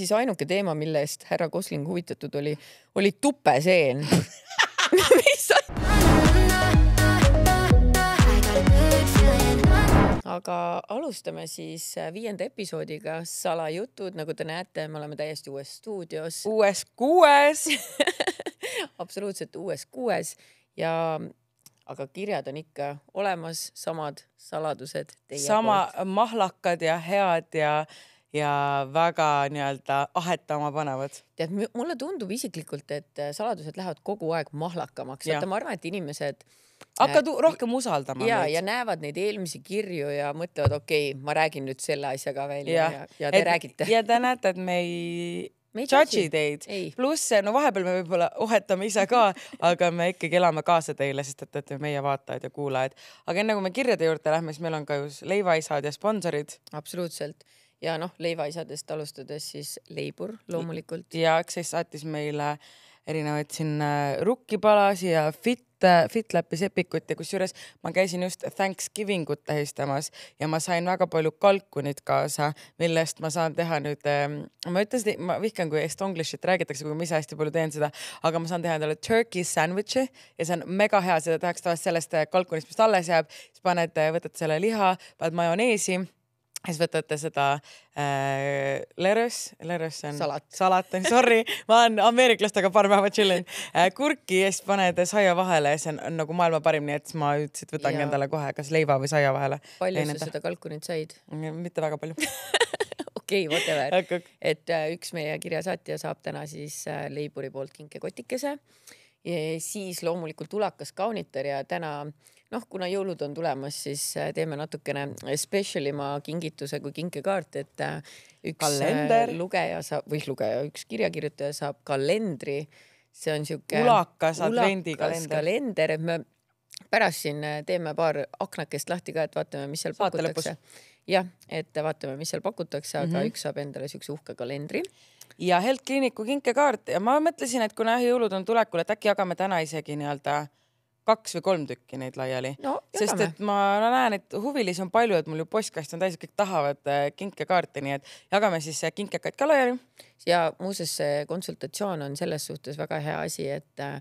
siis ainuke teema, mille eest härra Kosling huvitatud oli, oli tupeseen mis on... aga alustame siis äh, viienda episoodiga Salajutud, nagu te näete, me oleme täiesti uues stuudios. uues kuues absoluutselt uues kuues ja aga kirjad on ikka olemas, samad saladused. sama poolt. mahlakad ja head ja äh, ja väga nii-öelda ahetama panevad. tead, mulle tundub isiklikult, et äh, saladused lähevad kogu aeg mahlakamaks, vaata ma arvan, et inimesed äh, hakkad rohkem usaldama. ja, ja näevad neid eelmisi kirju ja mõtlevad, okei okay,, ma räägin nüüd selle asja ka välja ja, ja, ja te et, räägite. ja te näete, et me ei me ei judge'i teid, pluss no vahepeal me võib-olla ohetame ise ka, aga me ikkagi elame kaasa teile, sest et olete meie vaatajad ja kuulajad. aga enne kui me kirjade juurde lähme, siis meil on ka ju leivaisad ja sponsorid. absoluutselt ja noh, leivaisadest alustades siis leibur loomulikult. ja Access saatis meile erinevaid siin äh, rukkipalasi ja fit, äh, FitLapi sepikut ja kusjuures ma käisin just Thanksgiving ut tähistamas ja ma sain väga palju kalkunit kaasa, millest ma saan teha nüüd, ähm, ma ütlesin, ma vihkan, kui estonglish'it räägitakse, kui ma ise hästi palju teen seda, aga ma saan teha endale turkey sandwich'i ja see on mega hea, seda tehakse tavaliselt sellest äh, kalkunist, mis alles jääb, siis paned, võtad selle liha, paned majoneesi siis võtate seda äh, lerös, lerös on salat, salat on, sorry, ma olen ameeriklastega paar päeva chillinud äh,, kurki ja siis paned saia vahele ja see on, on nagu maailma parim, nii et ma üldiselt võtangi endale kohe kas leiva või saia vahele. palju sa seda kalkunit said? Mm, mitte väga palju okei okay,, whatever et äh, üks meie kirjasaatja saab täna siis äh, Leiburi poolt kinkekotikese, siis loomulikult ulakas kaunitar ja täna äh, noh, kuna jõulud on tulemas, siis äh, teeme natukene äh, special'ima kingituse kui kinkekaart, et äh, üks Kalender. lugeja saab või lugeja, üks kirjakirjutaja saab kalendri. see on siuke ulakas advendikalender, kalender, et me pärast siin teeme paar aknakest lahti ka, et vaatame, mis seal Saate pakutakse. jah, et vaatame, mis seal pakutakse, aga mm -hmm. üks saab endale siukse uhke kalendri. ja Health Clinicu kinkekaart ja ma mõtlesin, et kuna jõulud on tulekul, et äkki jagame täna isegi nii-öelda äh, kaks või kolm tükki neid laiali no,. sest et ma näen, et huvilisi on palju, et mul ju postkast on täis, kõik tahavad äh, kinkekaarte, nii et jagame siis äh, kinkekaid ka laiali. ja muuseas, see konsultatsioon on selles suhtes väga hea asi, et äh,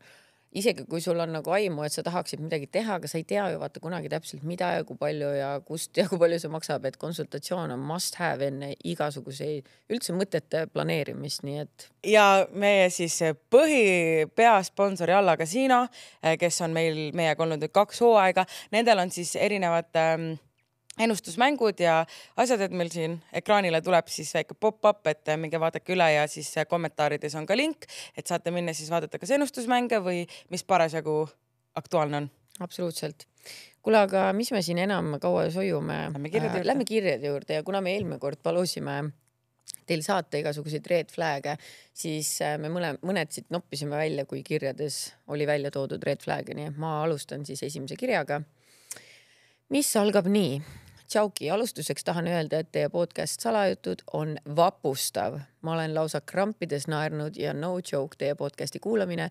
isegi kui sul on nagu aimu, et sa tahaksid midagi teha, aga sa ei tea ju vaata kunagi täpselt, mida ja kui palju ja kust ja kui palju see maksab, et konsultatsioon on must have enne igasuguseid üldse mõtete planeerimist, nii et. ja meie siis põhi peasponsori Alla Casino, eh, kes on meil meiega olnud nüüd kaks hooaega, nendel on siis erinevad ähm, ennustusmängud ja asjad, et meil siin ekraanile tuleb siis väike pop-up, et minge vaadake üle ja siis kommentaarides on ka link, et saate minna siis vaadata kas ennustusmänge või mis parasjagu aktuaalne on. absoluutselt. kuule, aga mis me siin enam kaua soiume? Lähme kirjade äh, juurde. Lähme kirjade juurde ja kuna me eelmine kord palusime teil saata igasuguseid red flag'e, siis äh, me mõne, mõned siit noppisime välja, kui kirjades oli välja toodud red flag'e, nii et ma alustan siis esimese kirjaga mis algab nii tšauki, alustuseks tahan öelda, et teie podcast Salajutud on vapustav. ma olen lausa krampides naernud ja no joke, teie podcasti kuulamine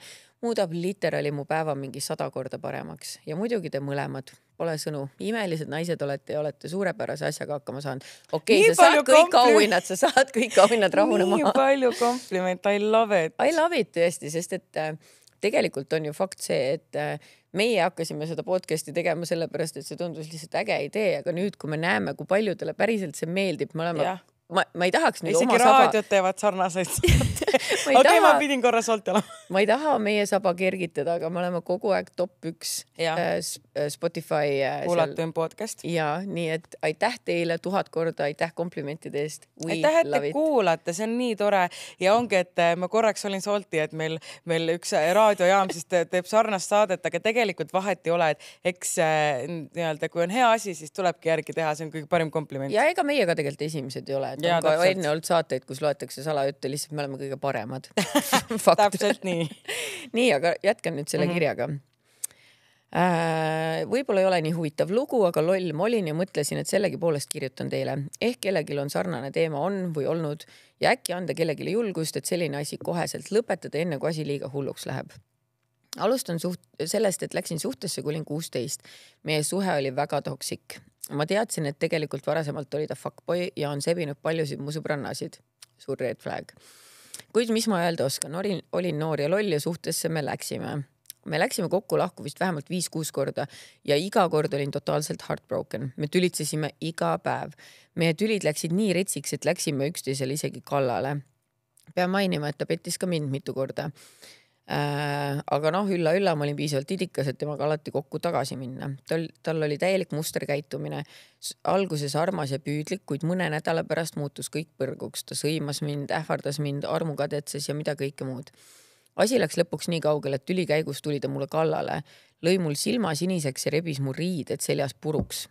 muudab literaali mu päeva mingi sada korda paremaks ja muidugi te mõlemad pole sõnu, imelised naised olete ja olete suurepärase asjaga hakkama saanud. okei okay,, sa saad kõik auhinnad, sa saad kõik auhinnad rahune maha. nii palju komplimente, I love it. I love it tõesti, sest et äh, tegelikult on ju fakt see, et äh, meie hakkasime seda podcast'i tegema sellepärast, et see tundus lihtsalt äge idee, aga nüüd, kui me näeme, kui paljudele päriselt see meeldib, me oleme ja ma, ma ei tahaks nüüd isegi raadiod saba... teevad sarnaseid okei okay, ma pidin korra solt elama ma ei taha meie saba kergitada, aga me oleme kogu aeg top üks äh, äh, Spotify äh,. kuulatuim podcast. ja nii et aitäh teile tuhat korda, aitäh komplimentide eest. aitäh, et te kuulate, see on nii tore ja ongi, et äh, ma korraks olin solti, et meil, meil üks äh, raadiojaam siis teeb sarnast saadet, aga tegelikult vahet ei ole, et eks nii-öelda, kui on hea asi, siis tulebki järgi teha, see on kõige parem kompliment. ja ega meie ka tegelikult esimesed ei ole et ja, on ka täpselt. enne olnud saateid, kus loetakse salajutte, lihtsalt me oleme kõige paremad täpselt nii nii, aga jätkan nüüd selle mm -hmm. kirjaga äh, võib-olla ei ole nii huvitav lugu, aga loll ma olin ja mõtlesin, et sellegipoolest kirjutan teile. ehk kellelgi on sarnane teema on või olnud ja äkki anda kellelegi julgust, et selline asi koheselt lõpetada, enne kui asi liiga hulluks läheb. alustan suht-, sellest, et läksin suhtesse, kui olin kuusteist. meie suhe oli väga toksik ma teadsin, et tegelikult varasemalt oli ta fuckboy ja on sebinud paljusid mu sõbrannasid. suur red flag. kuid mis ma öelda oskan, olin, olin noor ja loll ja suhtesse me läksime. me läksime kokku lahku vist vähemalt viis-kuus korda ja iga kord olin totaalselt heartbroken. me tülitsesime iga päev. meie tülid läksid nii retsiks, et läksime üksteisele isegi kallale. pean mainima, et ta pettis ka mind mitu korda Äh, aga noh, ülla-ülla, ma olin piisavalt idikas, et temaga alati kokku tagasi minna. tal, tal oli täielik musterkäitumine. alguses armas ja püüdlik, kuid mõne nädala pärast muutus kõik põrguks. ta sõimas mind, ähvardas mind, armukadetses ja mida kõike muud. asi läks lõpuks nii kaugele, et tüli käigus tuli ta mulle kallale, lõi mul silma siniseks ja rebis mu riided seljas puruks.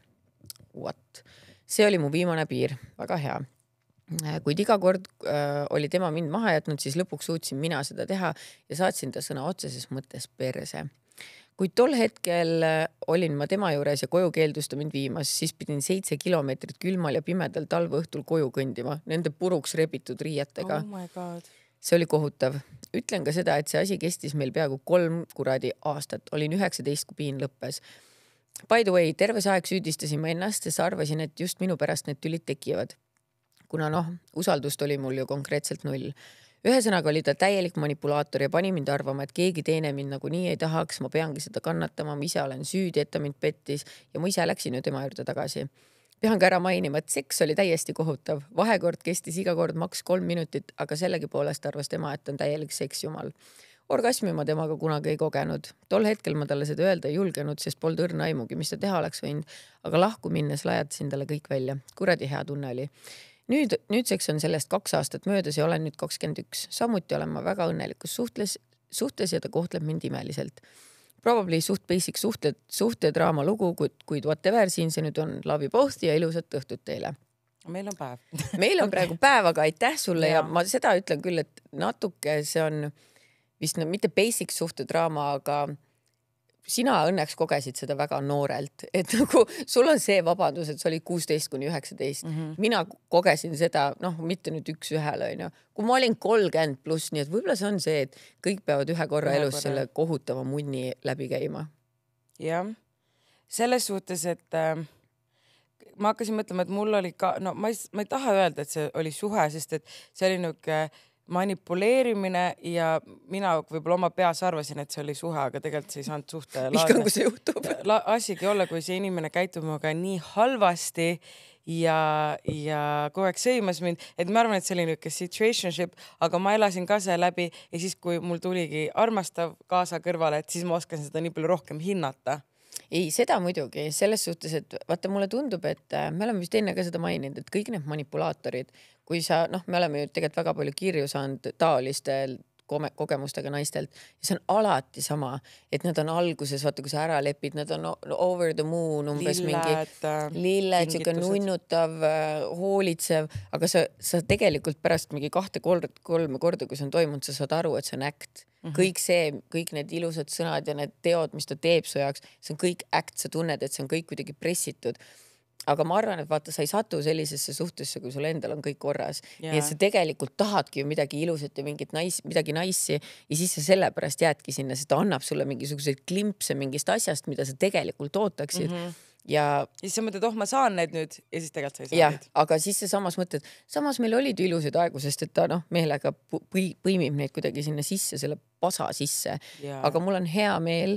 What? see oli mu viimane piir, väga hea. Äh, kuid iga kord äh, oli tema mind maha jätnud, siis lõpuks suutsin mina seda teha ja saatsin ta sõna otseses mõttes perse. kuid tol hetkel äh, olin ma tema juures ja koju keeldus ta mind viimas, siis pidin seitse kilomeetrit külmal ja pimedal talveõhtul koju kõndima nende puruks rebitud riietega oh. see oli kohutav. ütlen ka seda, et see asi kestis meil peaaegu kolm kuradi aastat, olin üheksateist, kui piin lõppes By the way, terve see aeg süüdistasin ma ennast, sest arvasin, et just minu pärast need tülid tekivad kuna noh, usaldust oli mul ju konkreetselt null. ühesõnaga oli ta täielik manipulaator ja pani mind arvama, et keegi teine mind nagunii ei tahaks, ma peangi seda kannatama, ma ise olen süüdi, et ta mind pettis ja ma ise läksin ju tema juurde tagasi pean ka ära mainima, et seks oli täiesti kohutav, vahekord kestis iga kord maks kolm minutit, aga sellegipoolest arvas tema, et on täielik seksjumal. orgasmi ma temaga kunagi ei kogenud, tol hetkel ma talle seda öelda ei julgenud, sest polnud õrna aimugi, mis ta teha oleks võinud, aga lahku minnes lajatasin talle kõik välja, kuradi hea tunne oli nüüd, nüüdseks on sellest kaks aastat möödas ja olen nüüd kakskümmend üks. samuti olen ma väga õnnelikus suhtles, suhtes ja ta kohtleb mind imeliselt. Probably suht basic suhted, suhtedraama lugu, kuid, kuid whatever, siin see nüüd on. Love you both ja ilusat õhtut teile meil on päev meil on okay. praegu päev, aga aitäh sulle ja. ja ma seda ütlen küll, et natuke see on vist no mitte basic suhtedraama, aga sina õnneks kogesid seda väga noorelt, et nagu sul on see vabandus, et sa olid kuusteist kuni üheksateist mm. -hmm. mina kogesin seda, noh, mitte nüüd üks-ühele onju, kui ma olin kolmkümmend pluss, nii et võib-olla see on see, et kõik peavad ühe korra ühe elus korra. selle kohutava munni läbi käima. jah, selles suhtes, et äh, ma hakkasin mõtlema, et mul oli ka, no ma ei, ma ei taha öelda, et see oli suhe, sest et see oli niuke äh, manipuleerimine ja mina võib-olla oma peas arvasin, et see oli suhe, aga tegelikult see ei saanud suhte vihkan, kui nagu see juhtub. lasigi olla, kui see inimene käitub minuga nii halvasti ja, ja kogu aeg sõimas mind, et ma arvan, et see oli niisugune situationship, aga ma elasin ka see läbi ja siis, kui mul tuligi armastav kaasa kõrvale, et siis ma oskan seda nii palju rohkem hinnata ei, seda muidugi, selles suhtes, et vaata, mulle tundub, et äh, me oleme vist enne ka seda maininud, et kõik need manipulaatorid, kui sa noh, me oleme ju tegelikult väga palju kirju saanud taolistelt kogemustega naistelt ja see on alati sama, et nad on alguses, vaata, kui sa ära lepid, nad on over the moon umbes lilled, mingi lilled, äh, siuke nunnutav, äh, hoolitsev, aga sa, sa tegelikult pärast mingi kahte kord, kolme korda, kui see on toimunud, sa saad aru, et see on äkt Mm -hmm. kõik see, kõik need ilusad sõnad ja need teod, mis ta teeb su jaoks, see on kõik äkt, sa tunned, et see on kõik kuidagi pressitud aga ma arvan, et vaata, sa ei satu sellisesse suhtesse, kui sul endal on kõik korras yeah.. nii et sa tegelikult tahadki ju midagi ilusat ja mingit nais, midagi naissi ja siis sa sellepärast jäädki sinna, sest ta annab sulle mingisuguseid klimpse mingist asjast, mida sa tegelikult ootaksid mm. -hmm ja. ja siis sa mõtled, oh, ma saan need nüüd ja siis tegelikult sa ei saa ja, neid. aga siis sa samas mõtled, samas meil olid ju ilusaid aegu, sest et ta noh, meelega põimib neid kuidagi sinna sisse, selle pasa sisse. aga mul on hea meel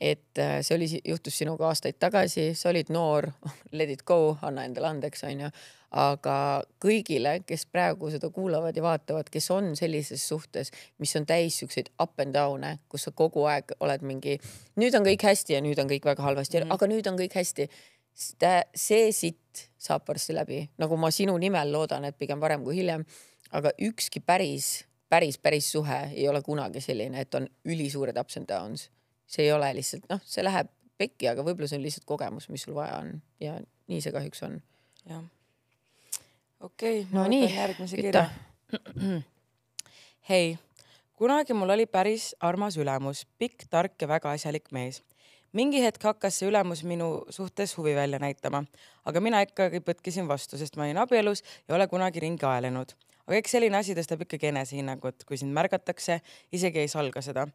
et äh, see oli, juhtus sinuga aastaid tagasi, sa olid noor, let it go, anna endale andeks, onju. aga kõigile, kes praegu seda kuulavad ja vaatavad, kes on sellises suhtes, mis on täis siukseid up and down'e, kus sa kogu aeg oled mingi, nüüd on kõik hästi ja nüüd on kõik väga halvasti mm, -hmm. aga nüüd on kõik hästi. see sitt saab varsti läbi, nagu ma sinu nimel loodan, et pigem varem kui hiljem. aga ükski päris, päris, päris suhe ei ole kunagi selline, et on ülisuured ups and downs see ei ole lihtsalt noh, see läheb pekki, aga võib-olla see on lihtsalt kogemus, mis sul vaja on ja nii see kahjuks on. jah. okei okay,, ma no võtan järgmise kirja. hei, kunagi mul oli päris armas ülemus, pikk, tark ja väga asjalik mees mingi hetk hakkas see ülemus minu suhtes huvi välja näitama, aga mina ikkagi põtkisin vastu, sest ma olin abielus ja ole kunagi ringi aelenud. aga eks selline asi tõstab ikkagi enesehinnangut, kui sind märgatakse, isegi ei salga seda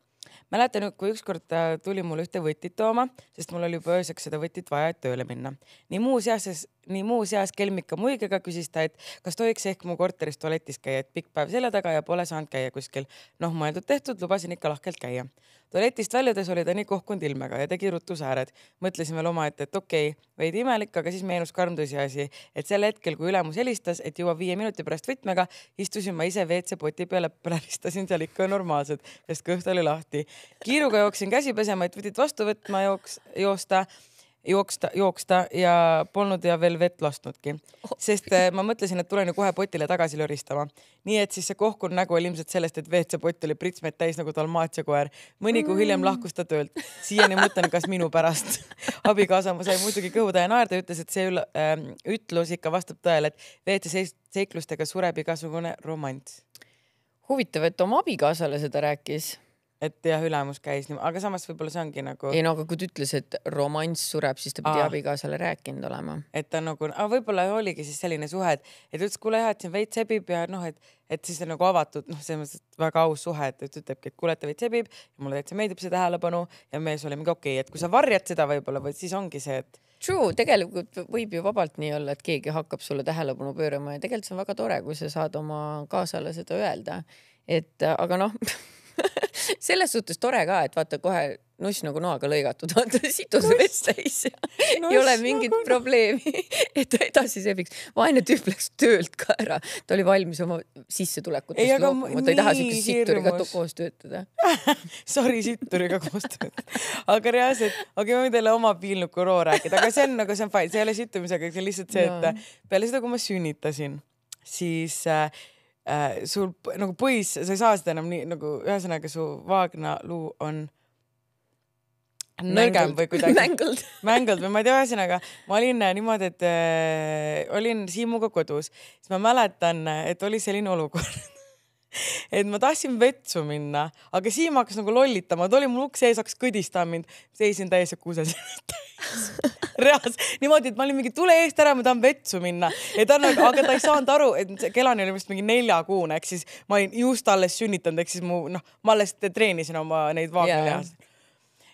mäletan, kui ükskord äh, tuli mul ühte võtit tooma, sest mul oli juba ööseks seda võtit vaja, et tööle minna. nii muuseas, nii muuseas kelmika muigega küsis ta, et kas tohiks ehk mu korteris tualetis käia, et pikk päev selja taga ja pole saanud käia kuskil. noh, mõeldud-tehtud, lubasin ikka lahkelt käia. tualetist väljudes oli ta nii kohkunud ilmega ja tegi rutusääred. mõtlesin veel omaette, et okei okay,, veidi imelik, aga siis meenus karm tõsiasi, et sel hetkel, kui ülemus helistas, et jõuab viie minuti pärast võtmega, istusin ma ise WC poti peal ja pläristasin seal ikka normaalselt, sest kõht oli lahti lahti. kiiruga jooksin käsi pesema, et pidid vastu võtma, jooks, joosta, jooksta, jooksta ja polnud ja veel vett lasknudki. sest eh, ma mõtlesin, et tulen ju kohe potile tagasi löristama. nii et siis see kohkuv nägu oli ilmselt sellest, et WC-pott oli pritsmeid täis nagu Dalmaatia koer. mõni kuu hiljem lahkus ta töölt. siiani mõtlen, kas minu pärast. abikaasa, ma sain muidugi kõhutäie naerda, ütles, et see üla, äh, ütlus ikka vastab tõele, et WC seiklustega sureb igasugune romanss huvitav, et oma abikaasale seda rääkis et jah, ülemus käis niimoodi, aga samas võib-olla see ongi nagu. ei no aga kui ta ütles, et romanss sureb, siis ta pidi ah. abikaasale rääkinud olema. et ta nagu, aga võib-olla oligi siis selline suhe, et, et ütles, kuule jah, et siin veits ebib ja noh, et, et siis on nagu avatud, noh, selles mõttes, et väga aus suhe, et ta ütlebki, et kuule, et ta veits ebib ja mulle täitsa meeldib see tähelepanu ja mees oli mingi okei okay,, et kui sa varjad seda võib-olla või siis ongi see, et True, tegelikult võib ju vabalt nii olla, et keegi hakkab sulle tähelepanu pöörama ja tegelikult see on väga tore, kui sa saad oma kaasale seda öelda. et aga noh selles suhtes tore ka, et vaata kohe nuss nagu noaga lõigatud, vaata situs vett täis ja ei ole mingit nagu... probleemi, et ta edasi seebiks. vaene tüüp läks töölt ka ära, ta oli valmis oma sissetulekutest loobuma, ta ei taha siukse sitturiga koos töötada Sorry, sitturiga koos töötada. aga reaalselt, okei okay,, ma võin teile oma piinliku loo rääkida, aga see on nagu see on fine, see ei ole sittumisega, see on lihtsalt see, et peale seda, kui ma sünnitasin, siis äh, äh, sul nagu põis, sa ei saa seda enam nii nagu ühesõnaga su vaagnaluu on nõrgem või kuidagi mängled mängled või ma ei tea, ühesõnaga ma olin äh, niimoodi, et äh, olin Siimuga kodus, siis ma mäletan, äh, et oli selline olukord et ma tahtsin vetsu minna, aga Siim hakkas nagu lollitama, ta oli mul ukse ees, hakkas kõdistama mind, seisin täiesti kuuses reas, niimoodi, et ma olin mingi tule eest ära, ma tahan vetsu minna ja ta nagu, aga ta ei saanud aru, et Kelani oli vist mingi neljakuune, ehk siis ma olin just alles sünnitanud, ehk siis mu noh, ma alles treenisin oma neid vaaglihasid yeah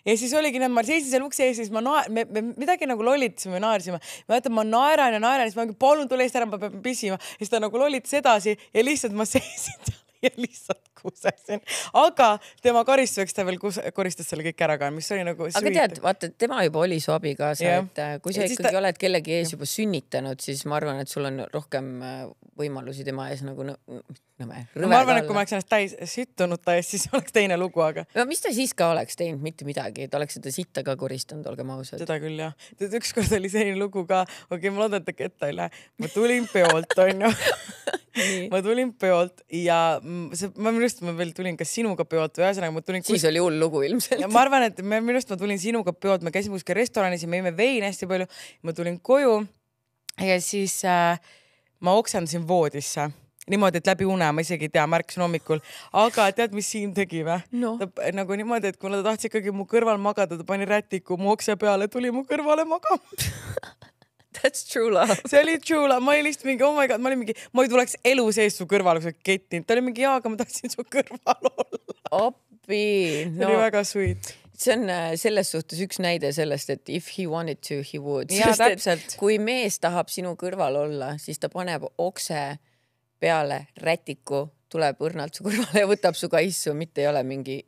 ja siis oligi, ma seisin seal ukse ees ja siis ma naer-, me, me midagi nagu lollitasime, naersime. ma mäletan, ma naeran ja naeran, siis ma mingi palun tule eest ära, ma pean pisima. ja siis ta nagu lollitas edasi ja lihtsalt ma seisin seal Lisa. kusesin, aga tema karistuseks ta veel kus, koristas selle kõik ära ka, mis oli nagu. aga tead, vaata tema juba oli su abikaasa, äh, et kui sa et ikkagi ta... oled kellegi ees juba sünnitanud, siis ma arvan, et sul on rohkem äh, võimalusi tema ees nagu nõme. No, ma arvan, et kui ma oleks ennast täis süttunud ta ees, siis oleks teine lugu, aga. no mis ta siis ka oleks teinud, mitte midagi, et oleks seda sitta ka koristanud, olgem ausad. seda küll jah. tead, ükskord oli selline lugu ka, okei okay,, ma loodan, et ta ketta ei lähe. ma tulin peolt, onju. ma tulin peolt ja see, ma minu arust arust ma veel tulin kas sinuga peod või ühesõnaga ma tulin. siis kus... oli hull lugu ilmselt. ma arvan, et me, minu arust ma tulin sinuga peod, me käisime kuskil restoranis ja me jõime veini hästi palju. ma tulin koju ja siis äh, ma oksendasin voodisse niimoodi, et läbi une, ma isegi ei tea, ma ärkasin hommikul, aga tead, mis Siim tegi või no.? ta nagu niimoodi, et kuna ta tahtis ikkagi mu kõrval magada, ta pani rätiku mu okse peale, tuli mu kõrvale magama That's true love. see oli true love, ma olin lihtsalt mingi oh my god, ma olin mingi, ma ei tuleks elu sees su kõrvale, kui sa oled kettinud. ta oli mingi jaa, aga ma tahtsin su kõrval olla. appi no.. see oli väga sweet see on äh, selles suhtes üks näide sellest, et if he wanted to, he would. kui mees tahab sinu kõrval olla, siis ta paneb okse peale rätiku, tuleb õrnalt su kõrvale ja võtab su kaissu, mitte ei ole mingi.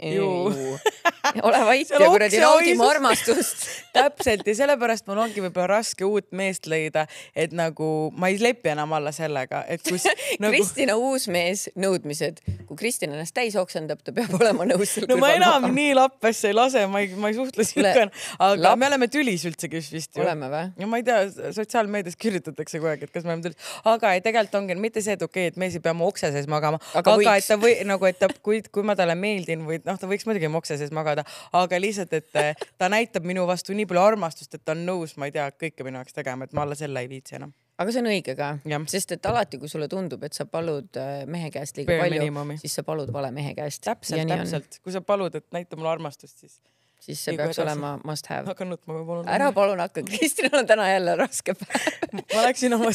ole vait ja kuradi naudime armastust täpselt ja sellepärast mul ongi võib-olla raske uut meest leida, et nagu ma ei lepi enam alla sellega, et kus nagu.... Kristina uus mees, nõudmised. kui Kristina ennast täis oksendab, ta peab olema nõus. no ma enam maha. nii lappesse ei lase, ma ei, ma ei suhtle sinuga, aga Lap... me oleme tülis üldse vist ju. oleme või? no ma ei tea, sotsiaalmeedias kirjutatakse kogu aeg, et kas me oleme tülis, aga ei, tegelikult ongi mitte see, et okei okay,, et mees ei pea oma oksa sees magama, aga, aga võiks. et ta või nagu, et ta, kui, kui ma talle meeldin või noh, ta võiks muidugi oma oksa sees magada saada, aga lihtsalt, et eh, ta näitab minu vastu nii palju armastust, et ta on nõus, ma ei tea, kõike minu jaoks tegema, et ma alla selle ei viitsi enam aga see on õige ka, sest et alati, kui sulle tundub, et sa palud eh, mehe käest liiga Pöö palju, siis sa palud vale mehe käest. täpselt, täpselt, kui sa palud, et näita mulle armastust, siis siis see Liigu peaks edasi. olema must have. hakkan nutma, ma palun. ära palun hakka, Kristinal on täna jälle raske päev ma läksin oma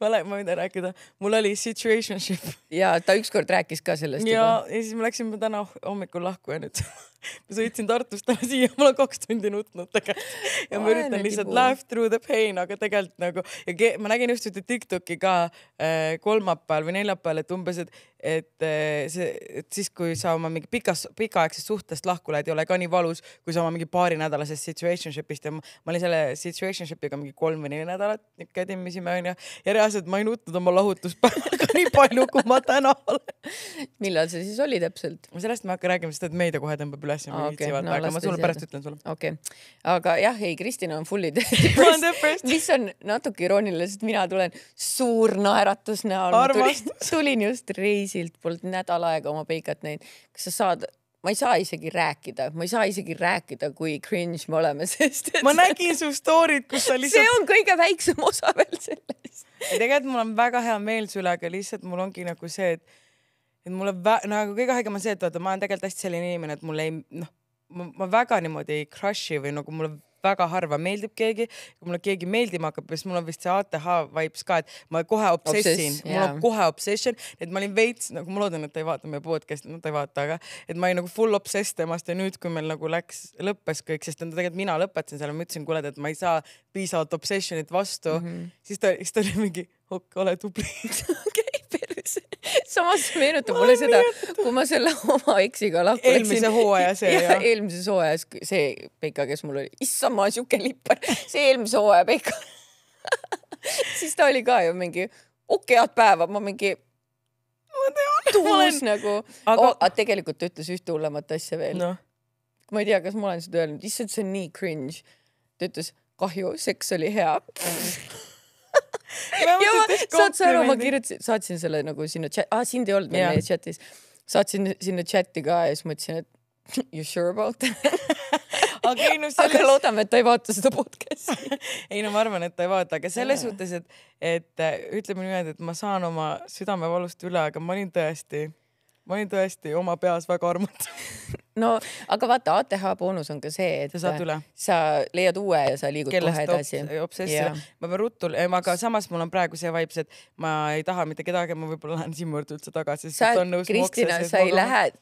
ma lähen, ma võin rääkida, mul oli situationship. ja ta ükskord rääkis ka sellest. ja, ja siis me läksime täna hommikul lahku ja nüüd ma sõitsin Tartust täna siia, ma olen kaks tundi nutnud tegelikult ja ma üritan lihtsalt laugh through the pain, aga tegelikult nagu ja ke, ma nägin just ühte Tiktoki ka äh, kolmapäeval või neljapäeval, et umbes, et, et äh, see, et siis kui sa oma mingi pikas, pikaaegsest suhtest lahku lähed, ei ole ka nii valus, kui sa oma mingi paarinädalasest situationship'ist ja ma, ma olin selle situationship'iga mingi kolm või neli nädalat niuke timmisime onju ja reaalselt ma ei nutnud oma lahutuspäevaga nii palju, kui ma täna olen. millal see siis oli täpselt? sellest ma ei hakka rääkima, sest et meedia kohe tõmbab üle küll asja, ma ei okay, viitsi vaata no,, aga ma sulle pärast ütlen sulle. okei okay., aga jah, ei, Kristina on fully depressed, mis on natuke irooniline, sest mina tulen suur naeratus näol. Tulin, tulin just reisilt, polnud nädal aega oma peikat näinud. kas sa saad ma ei saa isegi rääkida, ma ei saa isegi rääkida, kui cringe me oleme, sest et... ma nägin su story't, kus sa lihtsalt. see on kõige väiksem osa veel sellest. tegelikult mul on väga hea meel su üle, aga lihtsalt mul ongi nagu see, et et mulle vä-, nagu kõige haigem on see, et vaata, ma olen tegelikult hästi selline inimene, et mulle ei noh, ma väga niimoodi ei crush'i või nagu mulle väga harva meeldib keegi, kui mulle keegi meeldima hakkab, siis mul on vist see ATH vibes ka, et ma kohe obsessin Obsess,, mul on kohe obsession, et ma olin veits nagu ma loodan, et ta ei vaata meie podcast'i, no ta ei vaata, aga et ma olin nagu full obsess temast ja nüüd, kui meil nagu läks, lõppes kõik, sest tegelikult mina lõpetasin seal, ma ütlesin, kuule, et ma ei saa piisavalt obsession'it vastu mm, -hmm. siis ta, siis ta oli mingi, okei, ole tubli samas meenutab mulle seda, kui ma selle oma eksiga lahku läksin. eelmise hooaja see ja, jah? eelmises hooajas see Peika, kes mul oli, issand, ma olen siuke lippar, see eelmise hooaja Peika siis ta oli ka ju mingi, okei, head päeva, ma mingi tuus nagu aga... oh,, aga tegelikult ta ütles ühte hullemat asja veel no.. ma ei tea, kas ma olen seda öelnud, issand, see on nii cringe. ta ütles, kahju, seks oli hea saad sa aru, ma kirjutasin, saatsin selle nagu sinna chat, ah sind ei olnud meil meie chatis, saatsin sinna chati ka ja siis mõtlesin, et you sure about that okay, no selles... aga loodame, et ta ei vaata seda podcast'i ei no ma arvan, et ta ei vaata, aga selles yeah. suhtes, et, et äh, ütleme niimoodi, et ma saan oma südamevalust üle, aga ma olin tõesti, ma olin tõesti oma peas väga armutu no aga vaata, ATH boonus on ka see, et sa saad üle, sa leiad uue ja sa liigud Kellest kohe edasi. obsessile, ma pean ruttu, aga samas mul on praegu see vibes, et ma ei taha mitte kedagi, ma võib-olla lähen sinu juurde üldse tagasi. sa oled, Kristina, sa ei magama. lähe,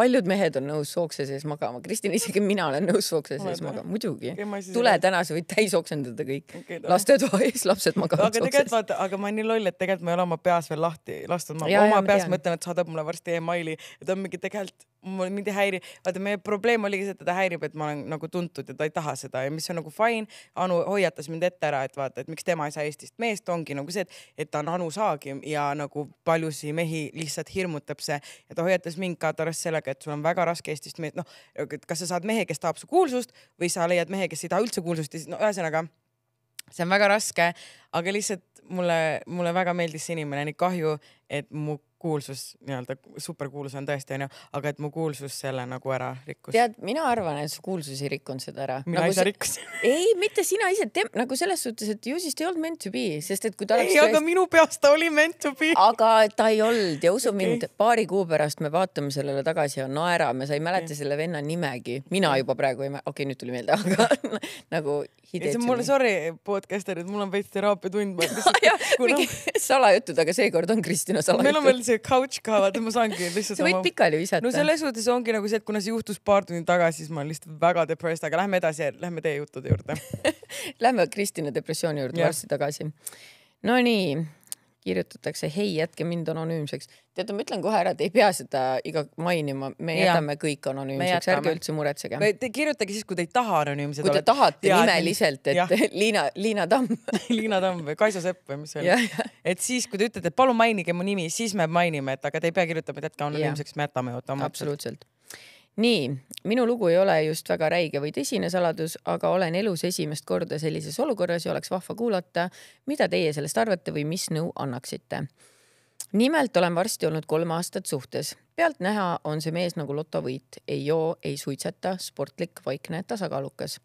paljud mehed on nõus sookse sees magama, Kristina, isegi mina olen nõus sookse sees magama, muidugi. tule täna, sa võid täis oksendada kõik okay,, lastetoas lapsed magavad sookses. aga tegelikult vaata, aga ma olen nii loll, et tegelikult ma ei ole oma peas veel lahti lasknud, ma ja, oma ja, peas mõtlen, et saadab mulle varsti emaili, et on mingi tegelikult mul mind ei häiri, vaata meie probleem oligi see, et teda häirib, et ma olen nagu tuntud ja ta ei taha seda ja mis on nagu fine. Anu hoiatas mind ette ära, et vaata, et miks tema ei saa Eestist meest, ongi nagu see, et, et ta on Anu Saagim ja nagu paljusid mehi lihtsalt hirmutab see ja ta hoiatas mind ka tarvis sellega, et sul on väga raske Eestist meest, noh, et kas sa saad mehe, kes tahab su kuulsust või sa leiad mehe, kes ei taha üldse kuulsust ja siis no ühesõnaga see on väga raske, aga lihtsalt mulle, mulle väga meeldis see inimene, nii kahju, et mu kuulsus nii-öelda superkuulus on tõesti onju, aga et mu kuulsus selle nagu ära rikkus. tead, mina arvan, et su kuulsus ei rikkunud seda ära. mina nagu ise rikkusin ei, mitte sina ise, nagu selles suhtes, et ju siis ta ei olnud meant to be, sest et kui ta oleks. ei, aga minu peas ta oli meant to be. aga ta ei olnud ja usu okay. mind, paari kuu pärast me vaatame sellele tagasi ja naerame, sa ei mäleta okay. selle venna nimegi, mina okay. juba praegu ei mäleta, okei okay,, nüüd tuli meelde, aga nagu. mul, sorry, podcasterid, mul on veits teraapiatund. salajutud, aga seekord on Kristjan sina sa laitad. meil on veel see couch ka, vaata ma saangi lihtsalt. sa võid oma... pikali visata. no selles suhtes ongi nagu see, et kuna see juhtus paar tundi tagasi, siis ma olen lihtsalt väga depressed, aga lähme edasi, lähme teie juttude juurde Lähme Kristina depressiooni juurde varsti tagasi. Nonii kirjutatakse, hei, jätke mind anonüümseks. teate, ma ütlen kohe ära, et ei pea seda iga mainima, me ja. jätame kõik anonüümseks, ärge üldse muretsege. kirjutage siis, kui te ei taha anonüümsed olla. kui te oled. tahate ja, nimeliselt, et ja. Liina, Liina Tamm Liina Tamm või Kaisa Sepp või mis see oli. et siis, kui te ütlete, et palun mainige mu nimi, siis me mainime, et aga te ei pea kirjutama, et jätke anonüümseks, me jätame ju automaatselt. absoluutselt nii, minu lugu ei ole just väga räige või tõsine saladus, aga olen elus esimest korda sellises olukorras ja oleks vahva kuulata, mida teie sellest arvate või mis nõu annaksite. nimelt olen varsti olnud kolm aastat suhtes. pealtnäha on see mees nagu lotovõit, ei joo, ei suitseta, sportlik, vaikne, tasakaalukas.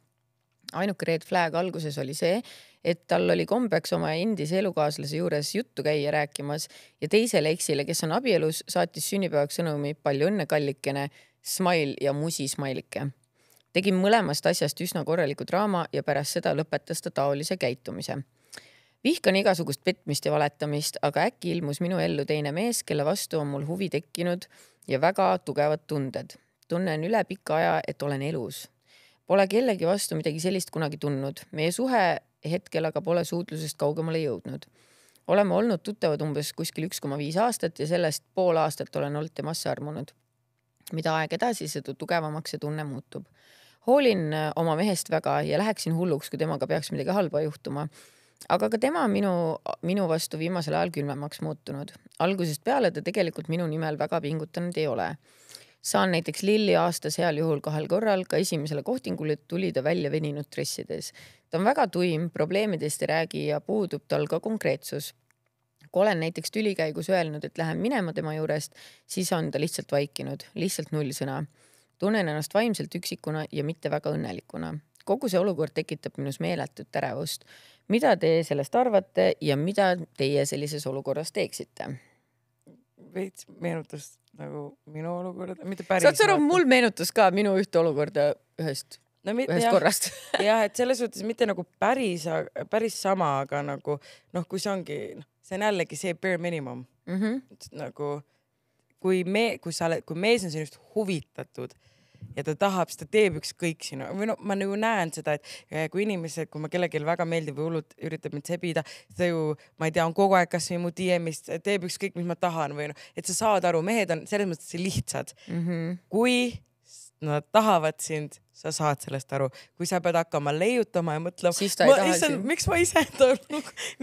ainuke red flag alguses oli see, et tal oli kombeks oma endise elukaaslase juures juttu käia rääkimas ja teisele eksile, kes on abielus, saatis sünnipäevaks sõnumi palju õnne, kallikene Smile ja Musi Smileke. tegin mõlemast asjast üsna korraliku draama ja pärast seda lõpetas ta taolise käitumise. vihkan igasugust petmist ja valetamist, aga äkki ilmus minu ellu teine mees, kelle vastu on mul huvi tekkinud ja väga tugevad tunded. tunnen üle pika aja, et olen elus. Pole kellegi vastu midagi sellist kunagi tundnud. meie suhe hetkel aga pole suutlusest kaugemale jõudnud oleme olnud tuttavad umbes kuskil üks koma viis aastat ja sellest pool aastat olen olnud temasse armunud et mida aeg edasi, seda tugevamaks see tunne muutub. hoolin äh, oma mehest väga ja läheksin hulluks, kui temaga peaks midagi halba juhtuma. aga ka tema on minu, minu vastu viimasel ajal külmemaks muutunud. algusest peale ta tegelikult minu nimel väga pingutanud ei ole saan näiteks lilli aastas heal juhul kahel korral, ka esimesele kohtingule tuli ta välja veninud dressides. ta on väga tuim, probleemidest ei räägi ja puudub tal ka konkreetsus kui olen näiteks tüli käigus öelnud, et lähen minema tema juurest, siis on ta lihtsalt vaikinud, lihtsalt nullsõna. tunnen ennast vaimselt üksikuna ja mitte väga õnnelikuna. kogu see olukord tekitab minus meeletut ärevust. mida te sellest arvate ja mida teie sellises olukorras teeksite? veits meenutas nagu minu olukorda, mitte päris. saad sa aru, mul meenutas ka minu ühte olukorda ühest no, mit, ühest jah, korrast jah, et selles suhtes mitte nagu päris, päris sama, aga nagu noh, kui see ongi noh, see on jällegi see bare minimum mm. -hmm. Et nagu kui me, kui sa oled, kui mees on sinust huvitatud ja ta tahab, siis ta teeb ükskõik sinu või no ma nagu näen seda, et eh, kui inimesed, kui ma kellelgi väga meeldib või hullult üritab mind sebida, ta ju, ma ei tea, on kogu aeg kasvõi mu DM-is, teeb ükskõik, mis ma tahan või noh, et sa saad aru, mehed on selles mõttes lihtsad mm. -hmm. kui nad tahavad sind, sa saad sellest aru, kui sa pead hakkama leiutama ja mõtlema, ma, issand, miks ma ise,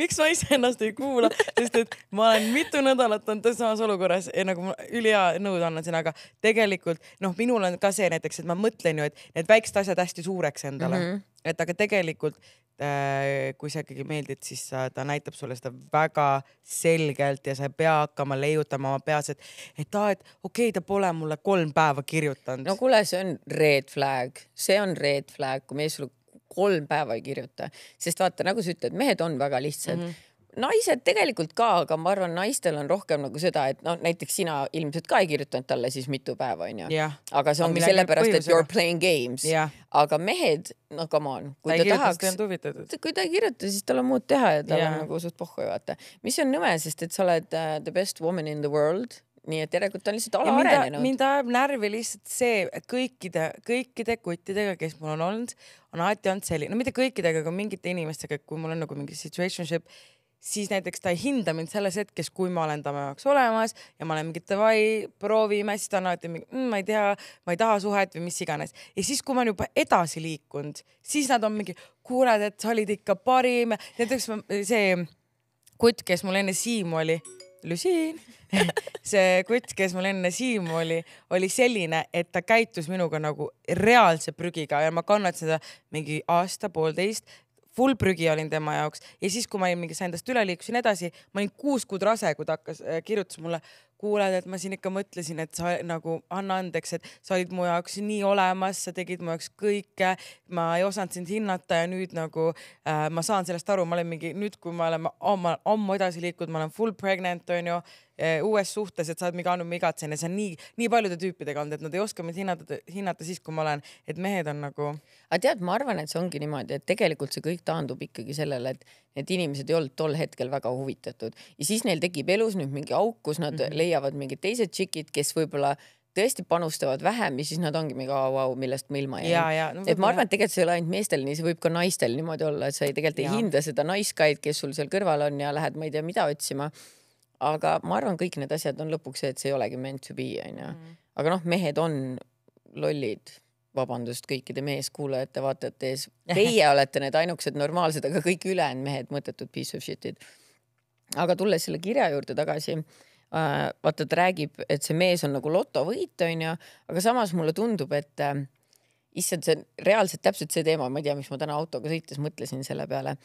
miks ma ise ennast ei kuula, sest et ma olen mitu nädalat olnud samas olukorras ja nagu ma ülihea nõud annan siin, aga tegelikult noh, minul on ka see näiteks, et ma mõtlen ju, et need väiksed asjad hästi suureks endale mm. -hmm et aga tegelikult Äh, kui sa ikkagi meeldid, siis sa, ta näitab sulle seda väga selgelt ja sa ei pea hakkama leiutama oma peas, et, et aa, et okei okay,, ta pole mulle kolm päeva kirjutanud. no kuule, see on red flag, see on red flag, kui mees sulle kolm päeva ei kirjuta, sest vaata, nagu sa ütled, mehed on väga lihtsad mm. -hmm naised tegelikult ka, aga ma arvan, naistel on rohkem nagu seda, et no näiteks sina ilmselt ka ei kirjutanud talle siis mitu päeva onju yeah.. aga see ongi sellepärast, et you are playing games yeah.. aga mehed, no come on, kui ta, ta tahaks, kui ta ei kirjuta, siis tal on muud teha ja tal yeah. on nagu suht pohhu vaata, mis on nõme, sest et sa oled uh, the best woman in the world nii et järelikult ta on lihtsalt alaarenenud. mind ajab närvi lihtsalt see, et kõikide, kõikide kuttidega, kes mul on olnud, on alati olnud selline, no mitte kõikidega, aga mingite inimestega, kui mul on nagu mingi situationship siis näiteks ta ei hinda mind selles hetkes, kui ma olen tema jaoks olemas ja ma olen mingi davai, proovime, siis ta on alati mingi mmm, ma ei tea, ma ei taha suhet või mis iganes. ja siis, kui ma olen juba edasi liikunud, siis nad on mingi kuule, et sa olid ikka parim, näiteks see kutt, kes mul enne Siimu oli Lüsiin see kutt, kes mul enne Siimu oli, oli selline, et ta käitus minuga nagu reaalse prügiga ja ma kannan seda mingi aasta-poolteist full prügi olin tema jaoks ja siis, kui ma olin mingi, sain tast üle, liikusin edasi, ma olin kuus kuud rase, kui ta hakkas, äh, kirjutas mulle, kuuled, et ma siin ikka mõtlesin, et sa nagu anna andeks, et sa olid mu jaoks nii olemas, sa tegid mu jaoks kõike, ma ei osanud sind hinnata ja nüüd nagu äh, ma saan sellest aru, ma olen mingi nüüd, kui me oleme ammu, ammu edasi liikunud, ma olen full pregnant onju Eh, uues suhtes, et sa oled mingi Anu, ma igatsen ja see on nii, nii paljude tüüpidega olnud, et nad ei oska mind hinnata, hinnata siis, kui ma olen, et mehed on nagu. aga tead, ma arvan, et see ongi niimoodi, et tegelikult see kõik taandub ikkagi sellele, et need inimesed ei olnud tol hetkel väga huvitatud ja siis neil tekib elus nüüd mingi auk, kus nad mm -hmm. leiavad mingid teised tšikid, kes võib-olla tõesti panustavad vähem ja siis nad ongi mingi vau, millest ma ilma jäin. No, et ma arvan, et tegelikult see ei ole ainult meestel nii, see võib ka naistel niimoodi olla, et sa ei tegelikult ja. ei hinda seda naiskaid, kes sul seal kõrval on ja lähed, ma ei tea, mida otsima aga ma arvan, kõik need asjad on lõpuks see, et see ei olegi meant to be onju. Mm. aga noh, mehed on lollid vabandust kõikide meeskuulajate, vaatajate ees. Teie olete need ainukesed normaalsed, aga kõik ülejäänud mehed, mõttetud piece of shit'id. aga tulles selle kirja juurde tagasi äh,, vaata ta räägib, et see mees on nagu lotovõit, onju, aga samas mulle tundub, et äh, issand, see on reaalselt täpselt see teema, ma ei tea, miks ma täna autoga sõites mõtlesin selle peale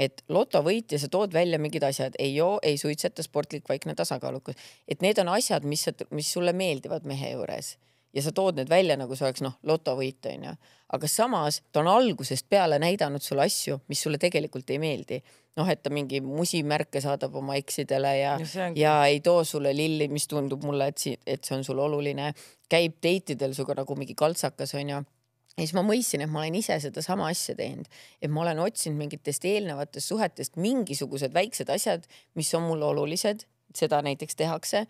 et loto võitja, sa tood välja mingid asjad, ei joo, ei suitseta, sportlik, vaikne, tasakaalukas, et need on asjad, mis, mis sulle meeldivad mehe juures ja sa tood need välja, nagu see oleks noh, lotovõit onju, aga samas ta on algusest peale näidanud sulle asju, mis sulle tegelikult ei meeldi. noh, et ta mingi musimärke saadab oma eksidele ja no,, on... ja ei too sulle lilli, mis tundub mulle, et, et see on sulle oluline, käib date idel sinuga nagu mingi kaltsakas onju ja siis ma mõistsin, et ma olen ise sedasama asja teinud, et ma olen otsinud mingitest eelnevatest suhetest mingisugused väiksed asjad, mis on mulle olulised, seda näiteks tehakse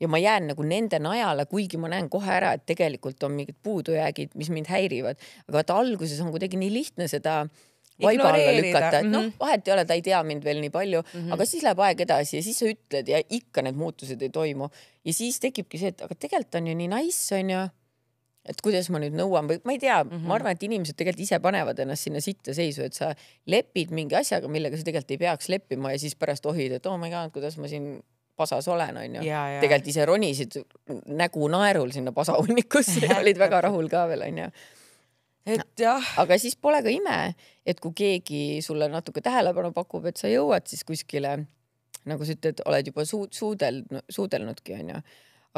ja ma jään nagu nende najale, kuigi ma näen kohe ära, et tegelikult on mingid puudujäägid, mis mind häirivad, aga vaata alguses on kuidagi nii lihtne seda vaiba alla lükata, et noh, mhm. vahet ei ole, ta ei tea mind veel nii palju mm, -hmm. aga siis läheb aeg edasi ja siis sa ütled ja ikka need muutused ei toimu ja siis tekibki see, et aga tegelikult on ju nii nice, onju et kuidas ma nüüd nõuan või ma ei tea mm, -hmm. ma mhm. arvan, et inimesed tegelikult ise panevad ennast sinna sitta seisu, et sa lepid mingi asjaga, millega sa tegelikult ei peaks leppima ja siis pärast ohid, et oh my god, kuidas ma siin pasas olen, onju. tegelikult ise ronisid nägu naerul sinna pasahunnikusse ja olid väga rahul ka veel, onju et jah. aga siis pole ka ime, et kui keegi sulle natuke tähelepanu pakub, et sa jõuad siis kuskile, nagu sa ütled, oled juba suud-, suudelnud, suudelnudki onju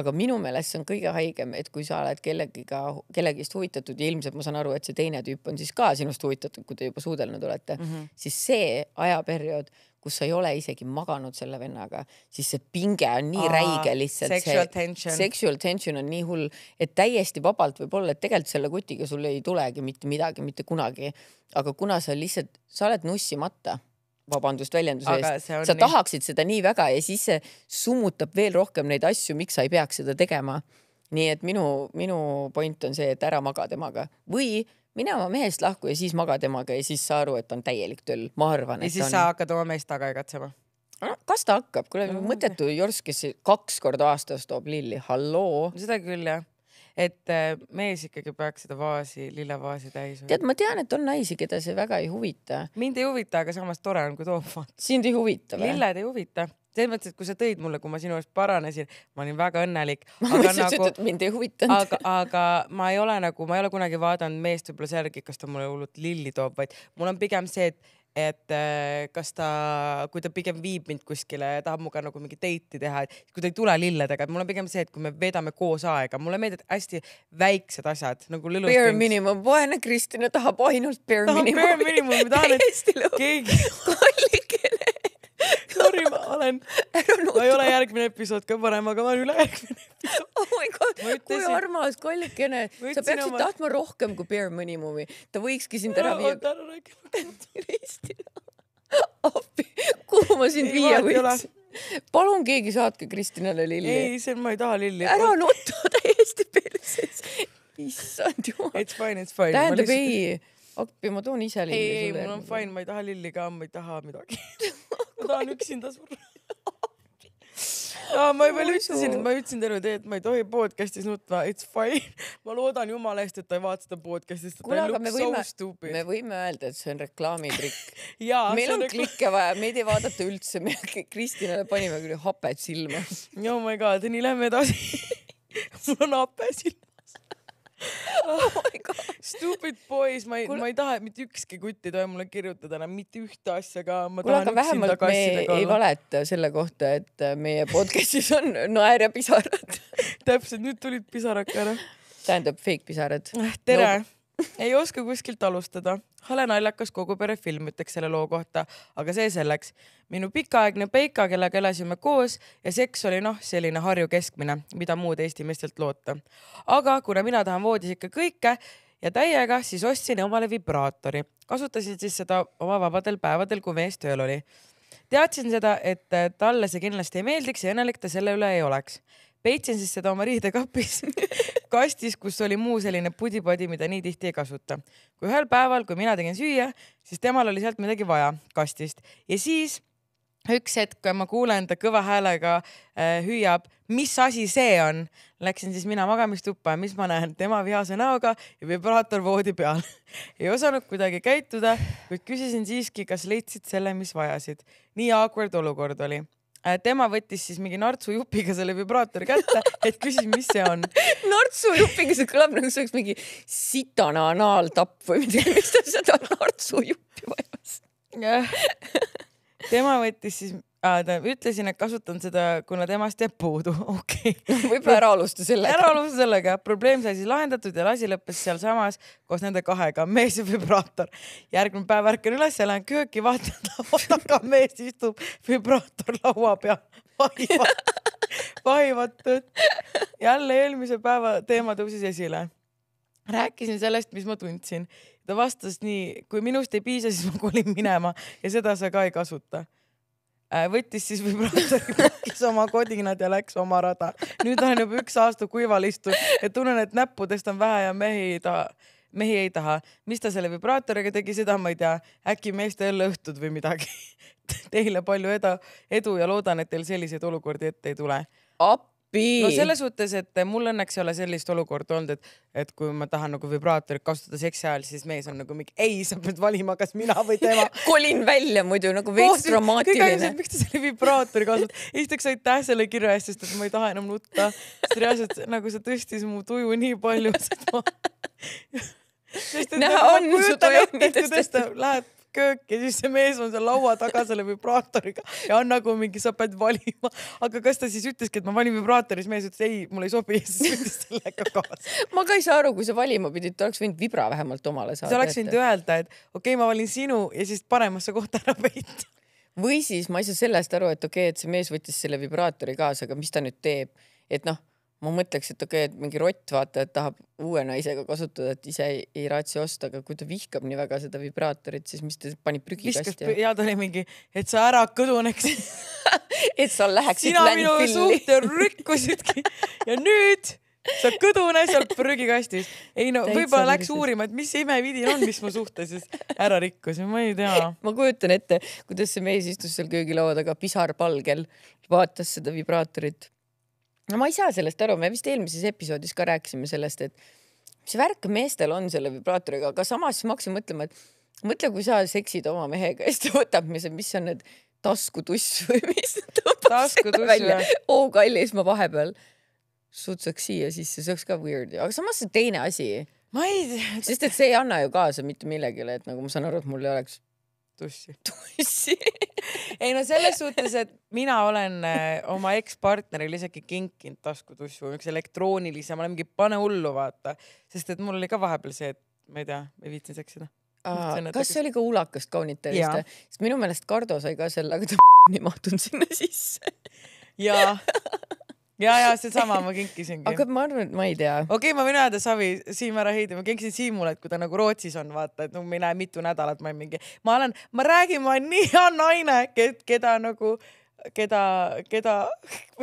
aga minu meelest see on kõige haigem, et kui sa oled kellegiga, kellegist huvitatud ja ilmselt ma saan aru, et see teine tüüp on siis ka sinust huvitatud, kui te juba suudelnud olete mm, -hmm. siis see ajaperiood, kus sa ei ole isegi maganud selle vennaga, siis see pinge on nii Aa, räige lihtsalt. Sexual tension. Sexual tension on nii hull, et täiesti vabalt võib olla, et tegelikult selle kutiga sul ei tulegi mitte midagi, mitte kunagi. aga kuna sa lihtsalt, sa oled nussimata vabandust väljenduse eest, sa nii... tahaksid seda nii väga ja siis see summutab veel rohkem neid asju, miks sa ei peaks seda tegema. nii et minu, minu point on see, et ära maga temaga või mine oma mehest lahku ja siis maga temaga ja siis saa aru, et on täielik töll, ma arvan. ja siis on... sa hakkad oma meest taga igatsema no kas ta hakkab, kuule mõttetu jorss, kes kaks korda aastas toob lilli, halloo. seda küll jah, et äh, mees ikkagi peaks seda vaasi, lilla vaasi täis. tead, ma tean, et on naisi, keda see väga ei huvita. mind ei huvita, aga samas tore on, kui toob vaata. sind ei huvita või? lilled ei huvita selles mõttes, et kui sa tõid mulle, kui ma sinu eest paranesin, ma olin väga õnnelik. ma mõtlesin nagu,, et sa ütled, mind ei huvitanud. aga, aga ma ei ole nagu, ma ei ole kunagi vaadanud meest võib-olla selle järgi, kas ta mulle hullult lilli toob, vaid mul on pigem see, et et äh, kas ta, kui ta pigem viib mind kuskile, tahab minuga nagu mingi date'i teha, et kui ta ei tule lilledega, et mul on pigem see, et kui me veedame koos aega, mulle meeldivad hästi väiksed asjad nagu little bare things. minimum, vaene Kristina tahab ainult bare tahab minimumi. tahab bare minimumi, ma tahan, et keegi kallikene Sorry, ma olen, ma ei ole järgmine episood ka parem, aga ma olen ülejärgmine episood. oh my god, kui armas kollikene, sa peaksid oma... tahtma rohkem kui Bear Money Movie, ta võikski sind ära viia. ära räägi. Kristina, appi, kuhu ma sind ei, viia võiks? palun keegi saatke Kristinale lilli. ei, see, ma ei taha lilli. ära nutta täiesti perses. issand jumal. It's fine, it's fine. tähendab lihtsalt... ei appi, ma toon ise lilli. ei, ei, mul on fine, ma ei taha lilli ka, ma ei taha midagi ma tahan üksinda surra no ma juba ütlesin, et ma ütlesin terve tee, et ma ei tohi podcast'is nutma, it's fine. ma loodan jumala eest, et ta ei vaata seda podcast'i, sest ta looks so stupid. me võime öelda, et see on reklaamitrikk meil on, on klikke vaja, meid ei vaadata üldse, me Kristinale panime küll haped silma. oh my god, nii lähme edasi mul on hape silmas oh Stupid boys, ma ei Kul..., ma ei taha, et mitte ükski kutt ei tohi mulle kirjutada enam mitte ühte asja ka. kuule, aga vähemalt me ei valeta selle kohta, et äh, meie podcast'is on naer ja pisarad täpselt, nüüd tulid pisarad ka ära. tähendab fake pisarad. tere no ei oska kuskilt alustada. hale naljakas kogu pere film ütleks selle loo kohta, aga see selleks. minu pikaaegne Peika, kellega elasime koos ja seks oli noh, selline Harju keskmine, mida muud Eesti meestelt loota. aga kuna mina tahan voodis ikka kõike ja täiega, siis ostsin omale vibraatori. kasutasin siis seda oma vabadel päevadel, kui mees tööl oli. teadsin seda, et talle see kindlasti ei meeldiks ja õnnelik ta selle üle ei oleks peitsin siis seda oma riidekapis kastis, kus oli muu selline pudipadi, mida nii tihti ei kasuta. kui ühel päeval, kui mina tegin süüa, siis temal oli sealt midagi vaja kastist ja siis üks hetk ma kuulen, ta kõva häälega äh, hüüab, mis asi see on. Läksin siis mina magamistuppa ja mis ma näen, tema vihase näoga ja vibraator voodi peal ei osanud kuidagi käituda, kuid küsisin siiski, kas leidsid selle, mis vajasid. nii awkward olukord oli Äh, tema võttis siis mingi nartsu jupiga selle vibraatori kätte, et küsis, mis see on. nartsu jupiga, see kõlab nagu see oleks mingi sitane anaaltapp või midagi, miks ta seda nartsu juppi vajas? tema võttis siis ah,. ütlesin, et kasutan seda, kuna temast jääb puudu, okei okay. võib-olla ära alusta sellega. ära alusta sellega, probleem sai siis lahendatud ja lasi lõppes sealsamas koos nende kahega, mees ja vibraator. järgmine päev ärkan üles, lähen kööki, vaatan laua taga, mees istub, vibraator laua peal, vahivad, vahivad tõtt. jälle eelmise päeva teema tõusis esile. rääkisin sellest, mis ma tundsin. ta vastas nii, kui minust ei piisa, siis ma kolin minema ja seda sa ka ei kasuta Äh, võttis siis vibraatori, pakkis oma kodinad ja läks oma rada. nüüd olen juba üks aasta kuival istunud ja tunnen, et näppudest on vähe ja mehi ei taha, mehi ei taha. mis ta selle vibraatoriga tegi, seda ma ei tea, äkki meeste õlleõhtud või midagi. Teile palju edu, edu ja loodan, et teil selliseid olukordi ette ei tule. appi appi. no selles suhtes, et mul õnneks ei ole sellist olukorda olnud, et, et kui ma tahan nagu vibraatorit kasutada seksi ajal, siis mees on nagu mingi ei, sa pead valima, kas mina või tema kolin välja muidu nagu veits dramaatiline. miks te selle vibraatori kasutate? esiteks aitäh selle kirja eest, sest et ma ei taha enam nutta. sest reaalselt nagu see tõstis mu tuju nii palju, sest ma sest et näha nagu on su tuju. Lähed köök ja siis see mees on seal laua taga selle vibraatoriga ja on nagu mingi, sa pead valima. aga kas ta siis ütleski, et ma valin vibraatori, siis mees ütles ei, mulle ei sobi ja siis võttis sellega kaasa. ma ka ei saa aru, kui sa valima pidid, ta oleks võinud vibra vähemalt omale saada. sa oleks võinud öelda, et okei okay,, ma valin sinu ja siis paremasse kohta ära peita või siis ma ei saa sellest aru, et okei okay,, et see mees võttis selle vibraatori kaasa, aga mis ta nüüd teeb, et noh ma mõtleks, et okei okay,, et mingi rott vaata, et tahab uue naisega kasutada, et ise ei, ei raatsi osta, aga kui ta vihkab nii väga seda vibraatorit, siis mis ta pani prügikasti? ja ta oli mingi, et sa ära kõduneks et sa läheksid sina minu suhte rikkusidki ja nüüd sa kõdune seal prügikastis. ei no võib-olla läks uurima, et mis imevidi on, mis mu suhtes siis ära rikkus, ma ei tea. ma kujutan ette, kuidas see mees istus seal köögilaua taga pisarpalgel, vaatas seda vibraatorit no ma ei saa sellest aru, me vist eelmises episoodis ka rääkisime sellest, et mis värk meestel on selle vibraatoriga, aga samas ma hakkasin mõtlema, et mõtle, kui sa seksid oma mehega ja siis ta võtab, mis on need taskutuss või mis tõmbab selle välja. oo kallis, ma vahepeal sutsaks siia sisse, see oleks ka weird, aga samas see teine asi. ma ei tea. sest et see ei anna ju kaasa mitte millegile, et nagu ma saan aru, et mul ei oleks tussi. tussi ei no selles suhtes, et mina olen äh, oma ekspartnerile isegi kinkinud taskutussu, üks elektroonilise, ma olen mingi pane hullu vaata, sest et mul oli ka vahepeal see, et ma ei tea, ei viitsinud seksida Aa, kas see oli ka ulakast kauniterist? Eh? sest minu meelest Kardo sai ka selle, aga ta ei mahtunud sinna sisse. jaa ja, ja seesama ma kinkisingi. aga ma arvan, et ma ei tea. okei okay,, ma võin öelda, Savi, Siim, ära heidi, ma kinkisin Siimule, et kui ta nagu Rootsis on, vaata, et no ma ei näe mitu nädalat, ma ei mingi, ma olen, ma räägin, ma olen nii hea naine, keda nagu keda, keda